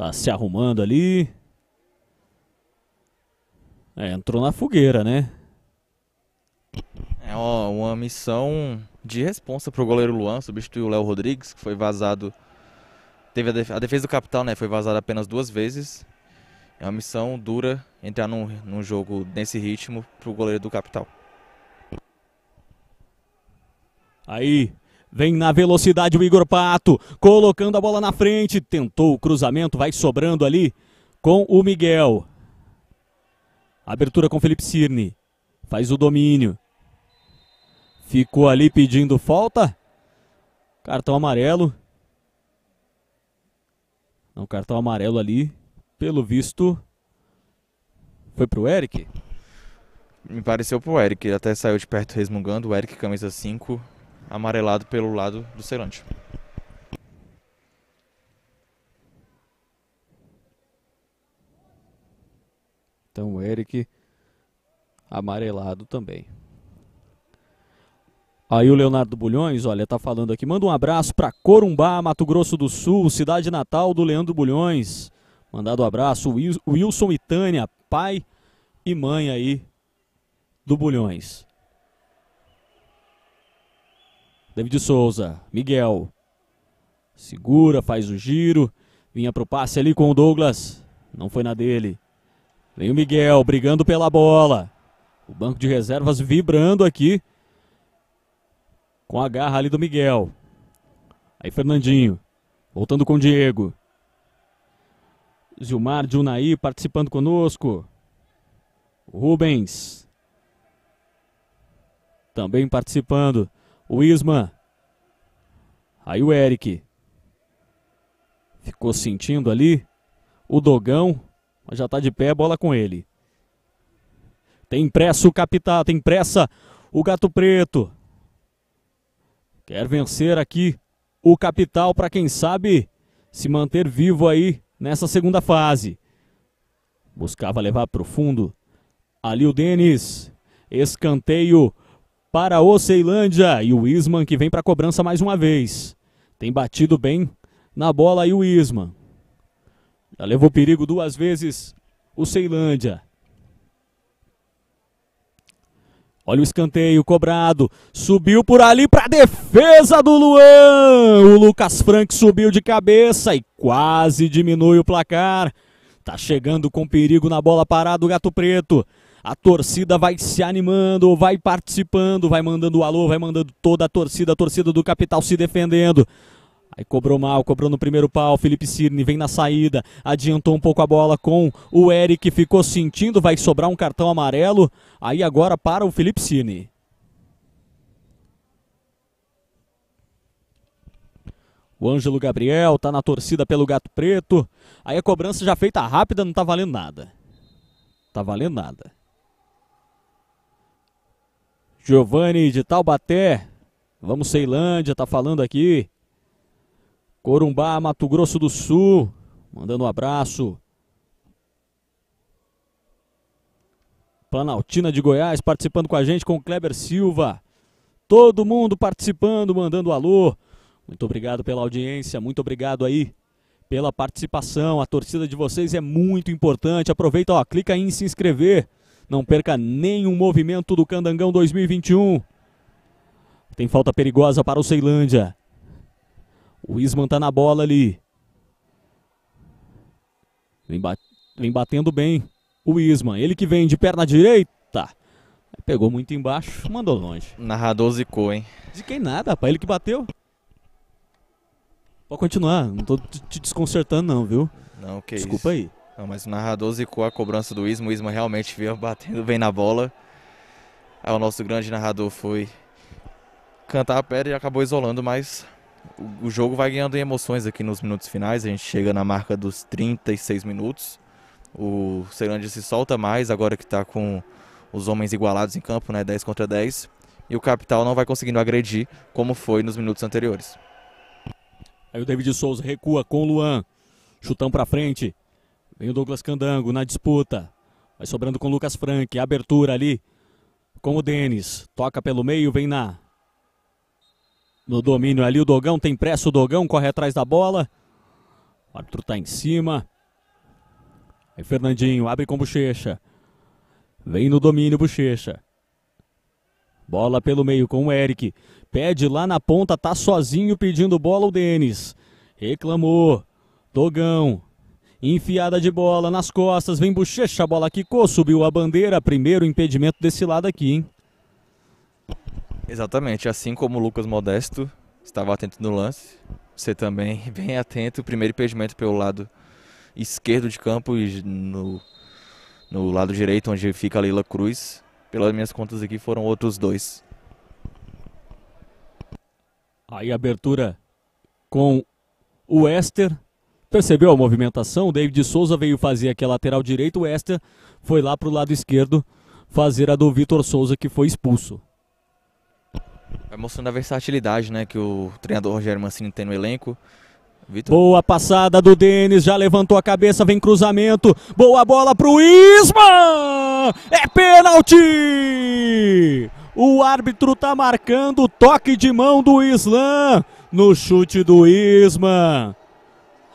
Tá se arrumando ali. É, entrou na fogueira, né? É uma missão de responsa pro goleiro Luan, substituiu o Léo Rodrigues, que foi vazado. Teve a, defesa do capital, né? Foi vazada apenas duas vezes. É uma missão dura entrar num, num jogo nesse ritmo pro goleiro do capital. Aí, Vem na velocidade o Igor Pato, colocando a bola na frente, tentou o cruzamento, vai sobrando ali com o Miguel. Abertura com Felipe Cirne, faz o domínio. Ficou ali pedindo falta. Cartão amarelo. Não, cartão amarelo ali, pelo visto, foi pro Eric. Me pareceu pro Eric, ele até saiu de perto resmungando, o Eric camisa 5, amarelado pelo lado do Ceilândia. Então o Eric amarelado também. Aí o Leonardo Bulhões, olha, tá falando aqui. Manda um abraço para Corumbá, Mato Grosso do Sul, cidade natal do Leandro Bulhões. Mandado um abraço, Wilson e Tânia, pai e mãe aí do Bulhões. David Souza, Miguel. Segura, faz o giro. Vinha pro passe ali com o Douglas. Não foi na dele. Vem o Miguel brigando pela bola. O banco de reservas vibrando aqui. Com a garra ali do Miguel. Aí Fernandinho. Voltando com o Diego. Zilmar, de Unaí participando conosco. Rubens. Também participando. O Isma. Aí o Eric. Ficou sentindo ali. O Dogão. Mas já tá de pé, bola com ele. Tem pressa o capitão, tem pressa o Gato Preto. Quer vencer aqui o Capital para quem sabe se manter vivo aí nessa segunda fase. Buscava levar para o fundo. Ali o Denis. Escanteio para o Ceilândia. E o Isman que vem para a cobrança mais uma vez. Tem batido bem na bola aí o Isman. Já levou perigo duas vezes o Ceilândia. Olha o escanteio cobrado. Subiu por ali para a defesa do Luan. O Lucas Frank subiu de cabeça e quase diminui o placar. Tá chegando com perigo na bola parada o Gato Preto. A torcida vai se animando, vai participando, vai mandando o alô, vai mandando toda a torcida, a torcida do Capital se defendendo. Aí cobrou mal, cobrou no primeiro pau. Felipe Cirne vem na saída, adiantou um pouco a bola com o Eric, ficou sentindo, vai sobrar um cartão amarelo. Aí agora para o Felipe Cirne. O Ângelo Gabriel tá na torcida pelo Gato Preto. Aí a cobrança já feita rápida, não tá valendo nada. Tá valendo nada. Giovanni de Taubaté, vamos Ceilândia, tá falando aqui. Corumbá, Mato Grosso do Sul, mandando um abraço. Planaltina de Goiás participando com a gente, com Kleber Silva. Todo mundo participando, mandando alô. Muito obrigado pela audiência, muito obrigado aí pela participação. A torcida de vocês é muito importante. Aproveita, ó, clica aí em se inscrever. Não perca nenhum movimento do Candangão 2021. Tem falta perigosa para o Ceilândia. O Isman está na bola ali. Vem, vem batendo bem o Isman. Ele que vem de perna direita. Pegou muito embaixo, mandou longe. Narrador zicou, hein? De quem nada, rapaz. Ele que bateu. Pode continuar. Não tô te desconcertando, não, viu? Não, que Desculpa isso. aí. Não, mas o narrador zicou a cobrança do Isma. O Isma realmente veio batendo bem na bola. Aí o nosso grande narrador foi cantar a pedra e acabou isolando, mas o, o jogo vai ganhando em emoções aqui nos minutos finais. A gente chega na marca dos 36 minutos. O Ceilândia se solta mais agora que está com os homens igualados em campo, né? 10 contra 10. E o Capital não vai conseguindo agredir como foi nos minutos anteriores. Aí o David Souza recua com o Luan. Chutão para frente. Vem o Douglas Candango na disputa. Vai sobrando com o Lucas Frank. Abertura ali com o Denis. Toca pelo meio, vem na. No domínio ali, o Dogão tem pressa, o Dogão corre atrás da bola. O árbitro tá em cima. Aí Fernandinho abre com bochecha. Vem no domínio, bochecha. Bola pelo meio com o Eric. Pede lá na ponta, tá sozinho pedindo bola o Denis. Reclamou. Dogão. Enfiada de bola nas costas, vem bochecha, a bola quicou, subiu a bandeira. Primeiro impedimento desse lado aqui, hein? Exatamente, assim como o Lucas Modesto estava atento no lance, você também bem *laughs* atento. Primeiro impedimento pelo lado esquerdo de campo e no, no lado direito, onde fica a Lila Cruz. Pelas minhas contas aqui foram outros dois. Aí abertura com o Ester Percebeu a movimentação? O David Souza veio fazer aqui a lateral direita, o Esther foi lá para o lado esquerdo fazer a do Vitor Souza, que foi expulso. Vai mostrando a versatilidade né, que o treinador Rogério Mancini tem no elenco. Victor. Boa passada do Denis, já levantou a cabeça, vem cruzamento. Boa bola para o Isma! É pênalti! O árbitro tá marcando o toque de mão do Islã no chute do Isma.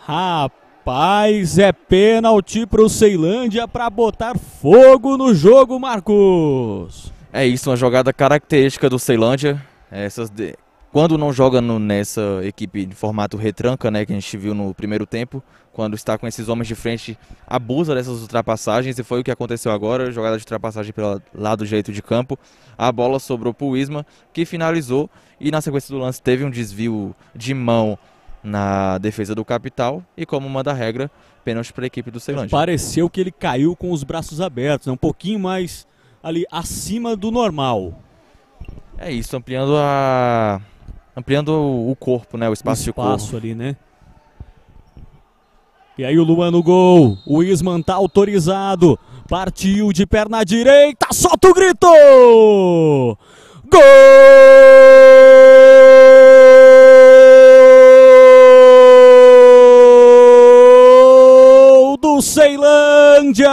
Rapaz, é pênalti para o Ceilândia para botar fogo no jogo, Marcos. É isso, uma jogada característica do Ceilândia. É, essas de... Quando não joga no, nessa equipe de formato retranca, né, que a gente viu no primeiro tempo, quando está com esses homens de frente, abusa dessas ultrapassagens e foi o que aconteceu agora, jogada de ultrapassagem pelo lado direito de campo. A bola sobrou para o Isma, que finalizou e na sequência do lance teve um desvio de mão na defesa do capital e como manda a regra, pênalti para a equipe do Ceilândia. Pareceu que ele caiu com os braços abertos, né? um pouquinho mais ali acima do normal. É isso, ampliando a ampliando o corpo, né, o espaço, o espaço de corpo. ali, né? E aí o Luan no gol, o Isman tá autorizado, partiu de perna direita, solta o grito! Gol! O Ceilândia.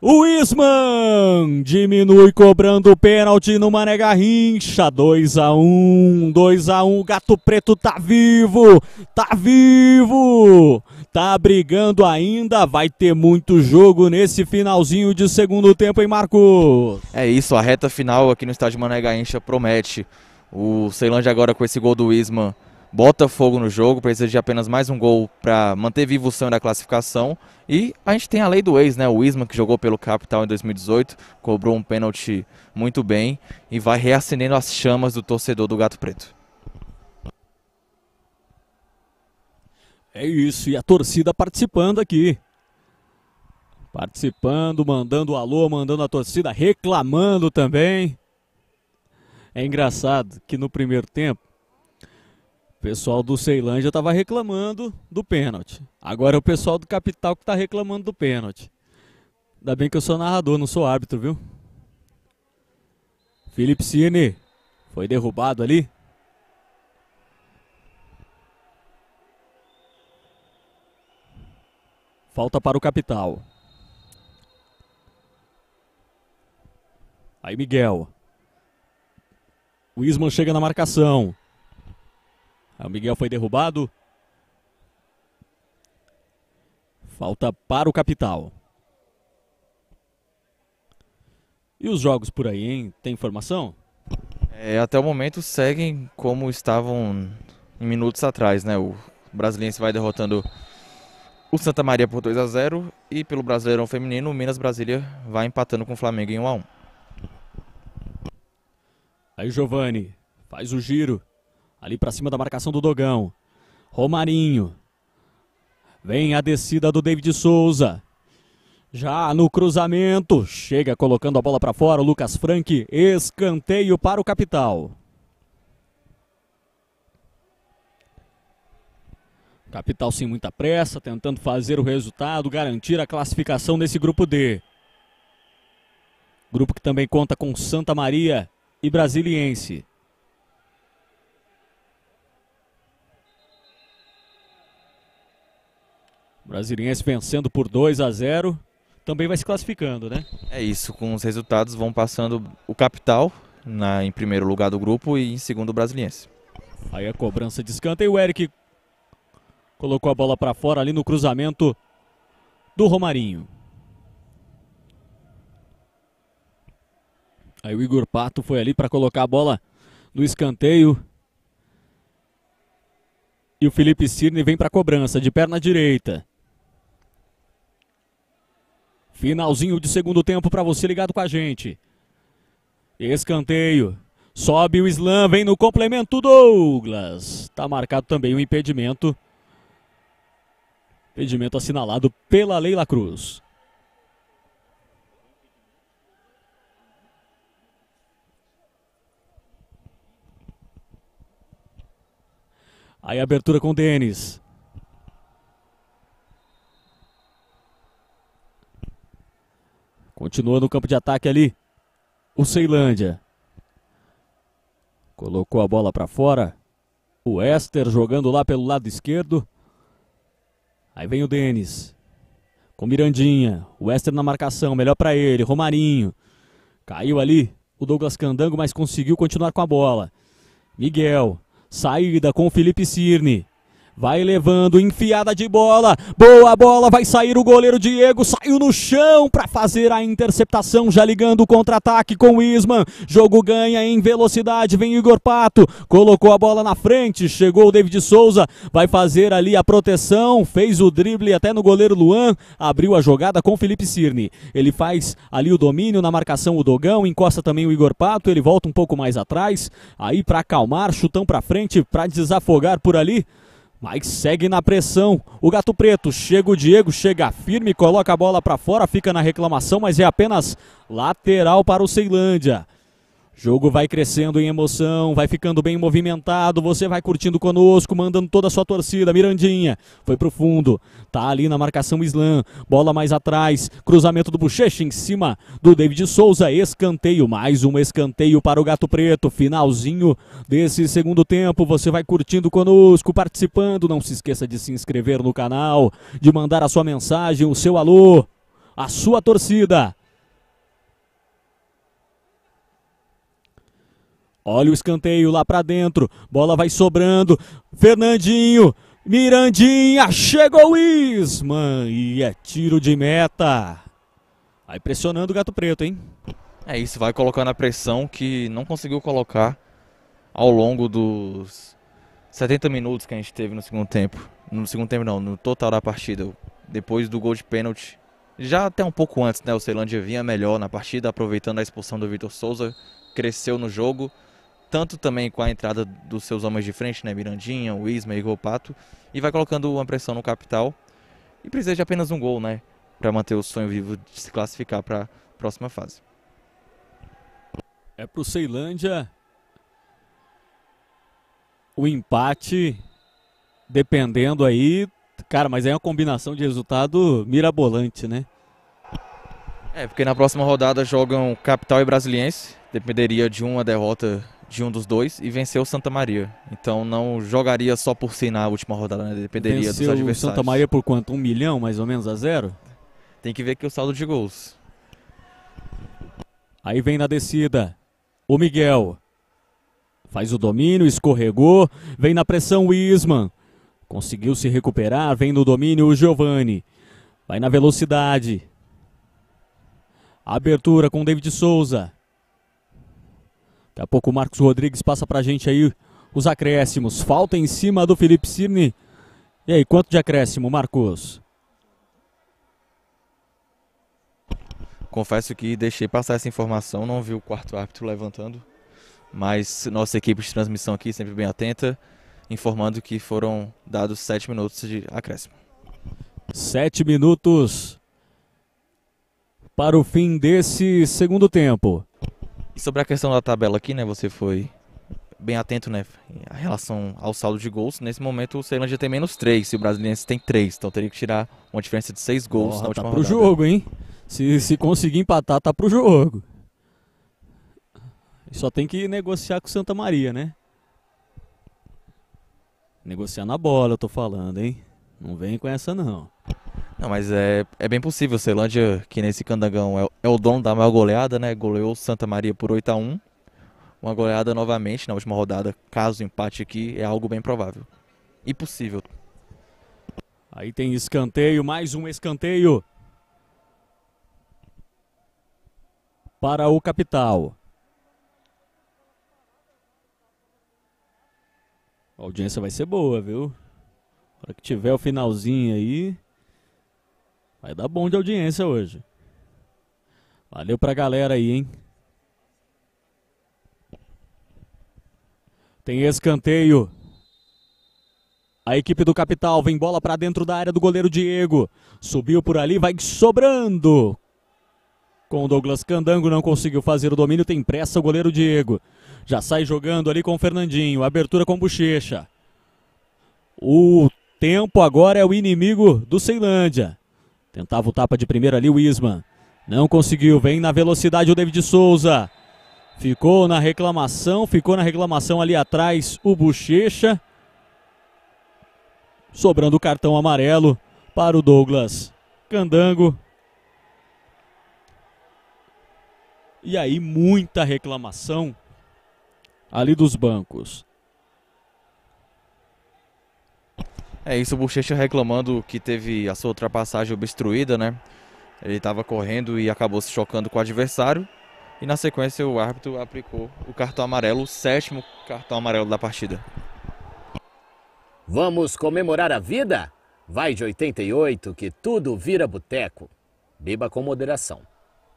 O Isman diminui cobrando o pênalti no Mané Garrincha. 2 a 1, 2 a 1. o Gato Preto tá vivo, tá vivo. Tá brigando ainda, vai ter muito jogo nesse finalzinho de segundo tempo, hein, Marcos? É isso, a reta final aqui no estádio Mané Garrincha promete. O Ceilândia agora com esse gol do Isman Botafogo no jogo, precisa de apenas mais um gol para manter vivo o sonho da classificação. E a gente tem a lei do ex, né? O Isma, que jogou pelo Capital em 2018, cobrou um pênalti muito bem e vai reacendendo as chamas do torcedor do Gato Preto. É isso, e a torcida participando aqui. Participando, mandando alô, mandando a torcida, reclamando também. É engraçado que no primeiro tempo o pessoal do Ceilândia estava reclamando do pênalti. Agora é o pessoal do Capital que está reclamando do pênalti. Ainda bem que eu sou narrador, não sou árbitro, viu? Felipe Cine foi derrubado ali. Falta para o Capital. Aí Miguel. O Isman chega na marcação. O Miguel foi derrubado. Falta para o Capital. E os jogos por aí, hein? Tem informação? É, até o momento seguem como estavam em minutos atrás, né? O Brasiliense vai derrotando o Santa Maria por 2 a 0 e pelo Brasileirão Feminino, o Minas Brasília vai empatando com o Flamengo em 1 a 1. Aí Giovani faz o giro. Ali para cima da marcação do Dogão. Romarinho. Vem a descida do David Souza. Já no cruzamento, chega colocando a bola para fora, o Lucas Frank, escanteio para o Capital. Capital sem muita pressa, tentando fazer o resultado, garantir a classificação nesse grupo D. Grupo que também conta com Santa Maria e Brasiliense. Brasiliense vencendo por 2 a 0 também vai se classificando, né? É isso, com os resultados vão passando o Capital na, em primeiro lugar do grupo e em segundo o Brasiliense. Aí a cobrança de escanteio, o Eric colocou a bola para fora ali no cruzamento do Romarinho. Aí o Igor Pato foi ali para colocar a bola no escanteio. E o Felipe Cirne vem para a cobrança de perna direita. Finalzinho de segundo tempo para você ligado com a gente. Escanteio. Sobe o slam, vem no complemento Douglas. Tá marcado também o um impedimento. Impedimento assinalado pela Leila Cruz. Aí abertura com o Denis. Continua no campo de ataque ali. O Ceilândia. Colocou a bola para fora. O Esther jogando lá pelo lado esquerdo. Aí vem o Denis. Com Mirandinha. O Esther na marcação. Melhor para ele. Romarinho. Caiu ali o Douglas Candango, mas conseguiu continuar com a bola. Miguel. Saída com o Felipe Cirne. Vai levando, enfiada de bola. Boa bola, vai sair o goleiro Diego. Saiu no chão para fazer a interceptação, já ligando o contra-ataque com o Isman. Jogo ganha em velocidade, vem Igor Pato. Colocou a bola na frente, chegou o David Souza. Vai fazer ali a proteção, fez o drible até no goleiro Luan. Abriu a jogada com Felipe Cirne. Ele faz ali o domínio na marcação o Dogão, encosta também o Igor Pato. Ele volta um pouco mais atrás, aí para acalmar, chutão para frente, para desafogar por ali. Mas segue na pressão. O Gato Preto chega o Diego, chega firme, coloca a bola para fora, fica na reclamação, mas é apenas lateral para o Ceilândia. Jogo vai crescendo em emoção, vai ficando bem movimentado, você vai curtindo conosco, mandando toda a sua torcida. Mirandinha foi pro fundo, tá ali na marcação Slam, bola mais atrás, cruzamento do Bochecha em cima do David Souza, escanteio, mais um escanteio para o Gato Preto, finalzinho desse segundo tempo. Você vai curtindo conosco, participando, não se esqueça de se inscrever no canal, de mandar a sua mensagem, o seu alô, a sua torcida. Olha o escanteio lá para dentro. Bola vai sobrando. Fernandinho. Mirandinha. Chegou o Isman. E é tiro de meta. Aí tá pressionando o Gato Preto, hein? É isso, vai colocar na pressão que não conseguiu colocar ao longo dos 70 minutos que a gente teve no segundo tempo. No segundo tempo não, no total da partida. Depois do gol de pênalti. Já até um pouco antes, né? O Ceilândia vinha melhor na partida, aproveitando a expulsão do Vitor Souza. Cresceu no jogo tanto também com a entrada dos seus homens de frente, né, Mirandinha, o e Golpato, e vai colocando uma pressão no capital e precisa de apenas um gol, né, para manter o sonho vivo de se classificar para a próxima fase. É para o Ceilândia o empate, dependendo aí, cara, mas é uma combinação de resultado mirabolante, né? É, porque na próxima rodada jogam Capital e Brasiliense. Dependeria de uma derrota de um dos dois e venceu o Santa Maria. Então não jogaria só por si na última rodada, né? dependeria venceu dos adversários. Santa Maria por quanto? Um milhão mais ou menos a zero? Tem que ver aqui o saldo de gols. Aí vem na descida o Miguel. Faz o domínio, escorregou, vem na pressão o Isman. Conseguiu se recuperar, vem no domínio o Giovani. Vai na velocidade. Abertura com David Souza. Daqui a pouco o Marcos Rodrigues passa pra gente aí os acréscimos. Falta em cima do Felipe Cirne. E aí, quanto de acréscimo, Marcos? Confesso que deixei passar essa informação, não vi o quarto árbitro levantando, mas nossa equipe de transmissão aqui, sempre bem atenta, informando que foram dados sete minutos de acréscimo. Sete minutos para o fim desse segundo tempo. E sobre a questão da tabela aqui, né? Você foi bem atento, né? Em relação ao saldo de gols. Nesse momento, o Ceilândia tem menos 3 e o Brasiliense tem 3. Então teria que tirar uma diferença de 6 gols Porra, na tá última tá pro rodada. jogo, hein? Se, se conseguir empatar, tá pro jogo. Só tem que negociar com Santa Maria, né? Negociar na bola, eu tô falando, hein? Não vem com essa, não. Não, mas é, é bem possível. Ceilândia, que nesse candangão é, é o dono da maior goleada, né? Goleou Santa Maria por 8 a 1 Uma goleada novamente na última rodada, caso empate aqui, é algo bem provável. E possível. Aí tem escanteio, mais um escanteio. Para o Capital. A audiência vai ser boa, viu? Para que tiver o finalzinho aí. Vai dar bom de audiência hoje. Valeu pra galera aí, hein? Tem escanteio. A equipe do Capital vem bola para dentro da área do goleiro Diego. Subiu por ali, vai sobrando. Com o Douglas Candango não conseguiu fazer o domínio, tem pressa o goleiro Diego. Já sai jogando ali com o Fernandinho. Abertura com bochecha. O tempo agora é o inimigo do Ceilândia. Tentava o tapa de primeira ali o Isman. Não conseguiu. Vem na velocidade o David Souza. Ficou na reclamação. Ficou na reclamação ali atrás o Bochecha. Sobrando o cartão amarelo para o Douglas Candango. E aí muita reclamação ali dos bancos. É isso, o Bochecha reclamando que teve a sua ultrapassagem obstruída, né? Ele estava correndo e acabou se chocando com o adversário. E na sequência o árbitro aplicou o cartão amarelo, o sétimo cartão amarelo da partida. Vamos comemorar a vida? Vai de 88 que tudo vira boteco. Beba com moderação.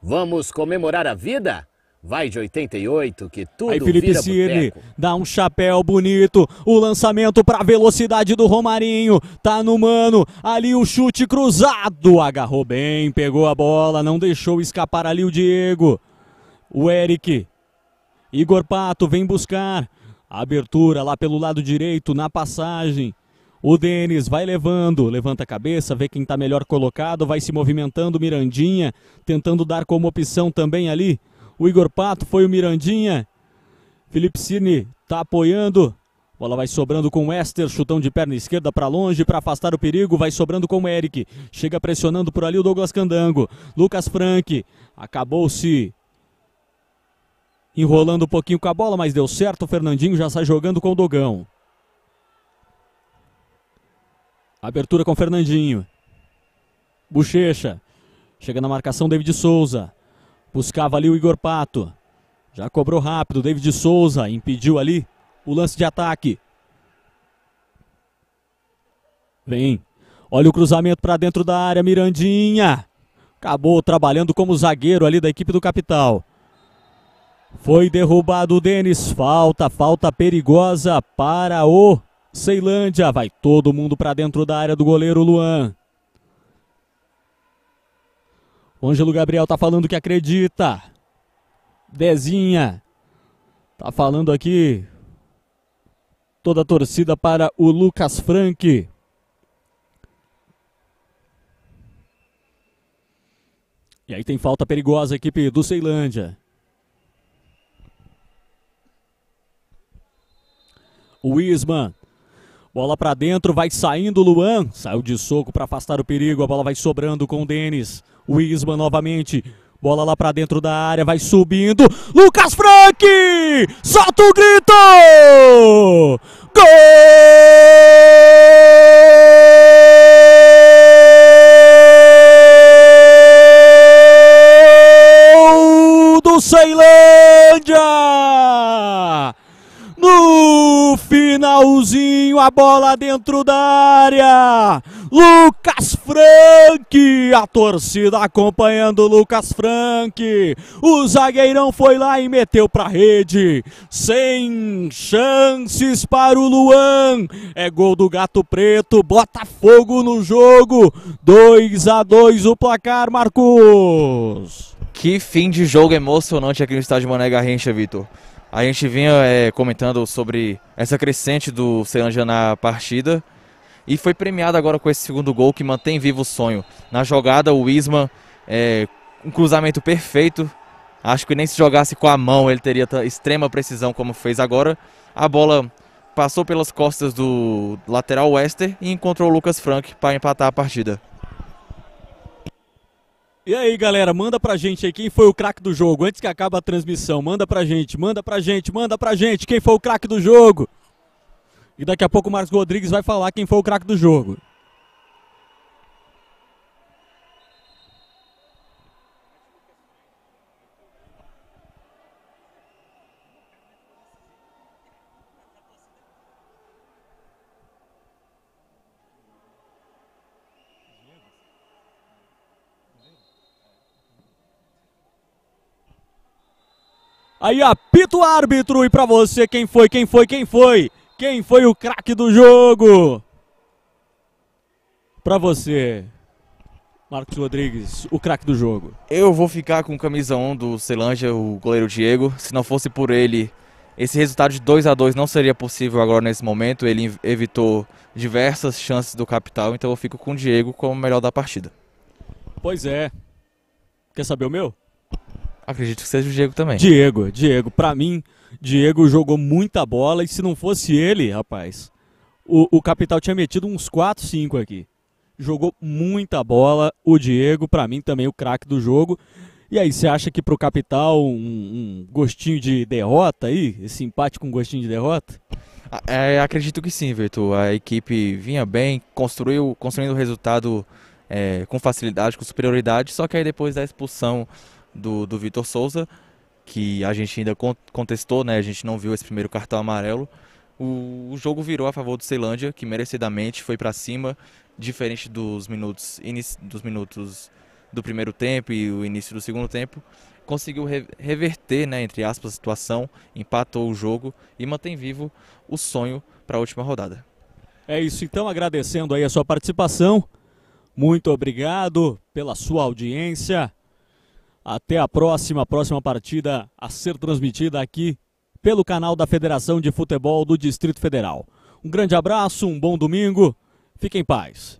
Vamos comemorar a vida? Vai de 88 que tudo Aí Felipe Cine dá um chapéu bonito, o lançamento para velocidade do Romarinho, tá no mano, ali o chute cruzado, agarrou bem, pegou a bola, não deixou escapar ali o Diego. O Eric, Igor Pato vem buscar, abertura lá pelo lado direito na passagem. O Denis vai levando, levanta a cabeça, vê quem está melhor colocado, vai se movimentando, Mirandinha, tentando dar como opção também ali o Igor Pato foi o Mirandinha. Felipe Cirne está apoiando. Bola vai sobrando com o Esther, chutão de perna esquerda para longe para afastar o perigo, vai sobrando com o Eric. Chega pressionando por ali o Douglas Candango. Lucas Frank acabou-se enrolando um pouquinho com a bola, mas deu certo. O Fernandinho já sai jogando com o Dogão. Abertura com o Fernandinho. Bochecha. Chega na marcação David Souza. Buscava ali o Igor Pato. Já cobrou rápido. David Souza impediu ali o lance de ataque. Vem. Olha o cruzamento para dentro da área. Mirandinha. Acabou trabalhando como zagueiro ali da equipe do Capital. Foi derrubado o Denis. Falta, falta perigosa para o Ceilândia. Vai todo mundo para dentro da área do goleiro Luan. O Ângelo Gabriel tá falando que acredita. Dezinha tá falando aqui. Toda a torcida para o Lucas Franck. E aí tem falta perigosa a equipe do Ceilândia. O Wisman. Bola para dentro, vai saindo Luan. Saiu de soco para afastar o perigo. A bola vai sobrando com o Denis. O novamente. Bola lá para dentro da área, vai subindo. Lucas Franck! Solta o grito! Gol! Do Ceilândia! No finalzinho, a bola dentro da área. Lucas Frank, a torcida acompanhando o Lucas Frank. O zagueirão foi lá e meteu pra rede. Sem chances para o Luan. É gol do Gato Preto, Botafogo no jogo. 2 a 2 o placar, Marcos. Que fim de jogo emocionante aqui no estádio Mané Garrincha, Vitor. A gente vinha é, comentando sobre essa crescente do Ceanja na partida e foi premiado agora com esse segundo gol que mantém vivo o sonho. Na jogada, o Isma, é, um cruzamento perfeito. Acho que nem se jogasse com a mão ele teria extrema precisão como fez agora. A bola passou pelas costas do lateral Wester e encontrou o Lucas Frank para empatar a partida. E aí, galera, manda pra gente aí quem foi o craque do jogo antes que acabe a transmissão. Manda pra gente, manda pra gente, manda pra gente quem foi o craque do jogo. E daqui a pouco o Marcos Rodrigues vai falar quem foi o craque do jogo. Aí apita o árbitro e para você quem foi, quem foi, quem foi? Quem foi o craque do jogo? Para você, Marcos Rodrigues, o craque do jogo. Eu vou ficar com camisa 1 do Celanja, o goleiro Diego. Se não fosse por ele, esse resultado de 2 a 2 não seria possível agora nesse momento. Ele evitou diversas chances do capital, então eu fico com o Diego como o melhor da partida. Pois é. Quer saber o meu? Acredito que seja o Diego também. Diego, Diego. Para mim, Diego jogou muita bola e se não fosse ele, rapaz, o, o Capital tinha metido uns 4, 5 aqui. Jogou muita bola. O Diego, para mim, também o craque do jogo. E aí, você acha que pro Capital um, um, gostinho de derrota aí? Esse empate com gostinho de derrota? Ah, é, acredito que sim, Vitor. A equipe vinha bem, construiu, construindo o resultado é, com facilidade, com superioridade, só que aí depois da expulsão do, do Vitor Souza, que a gente ainda contestou, né? A gente não viu esse primeiro cartão amarelo. O, o jogo virou a favor do Ceilândia, que merecidamente foi para cima, diferente dos minutos, dos minutos do primeiro tempo e o início do segundo tempo. Conseguiu re reverter, né, entre aspas, a situação, empatou o jogo e mantém vivo o sonho para a última rodada. É isso, então agradecendo aí a sua participação. Muito obrigado pela sua audiência. Até a próxima, próxima partida a ser transmitida aqui pelo canal da Federação de Futebol do Distrito Federal. Um grande abraço, um bom domingo, fiquem em paz.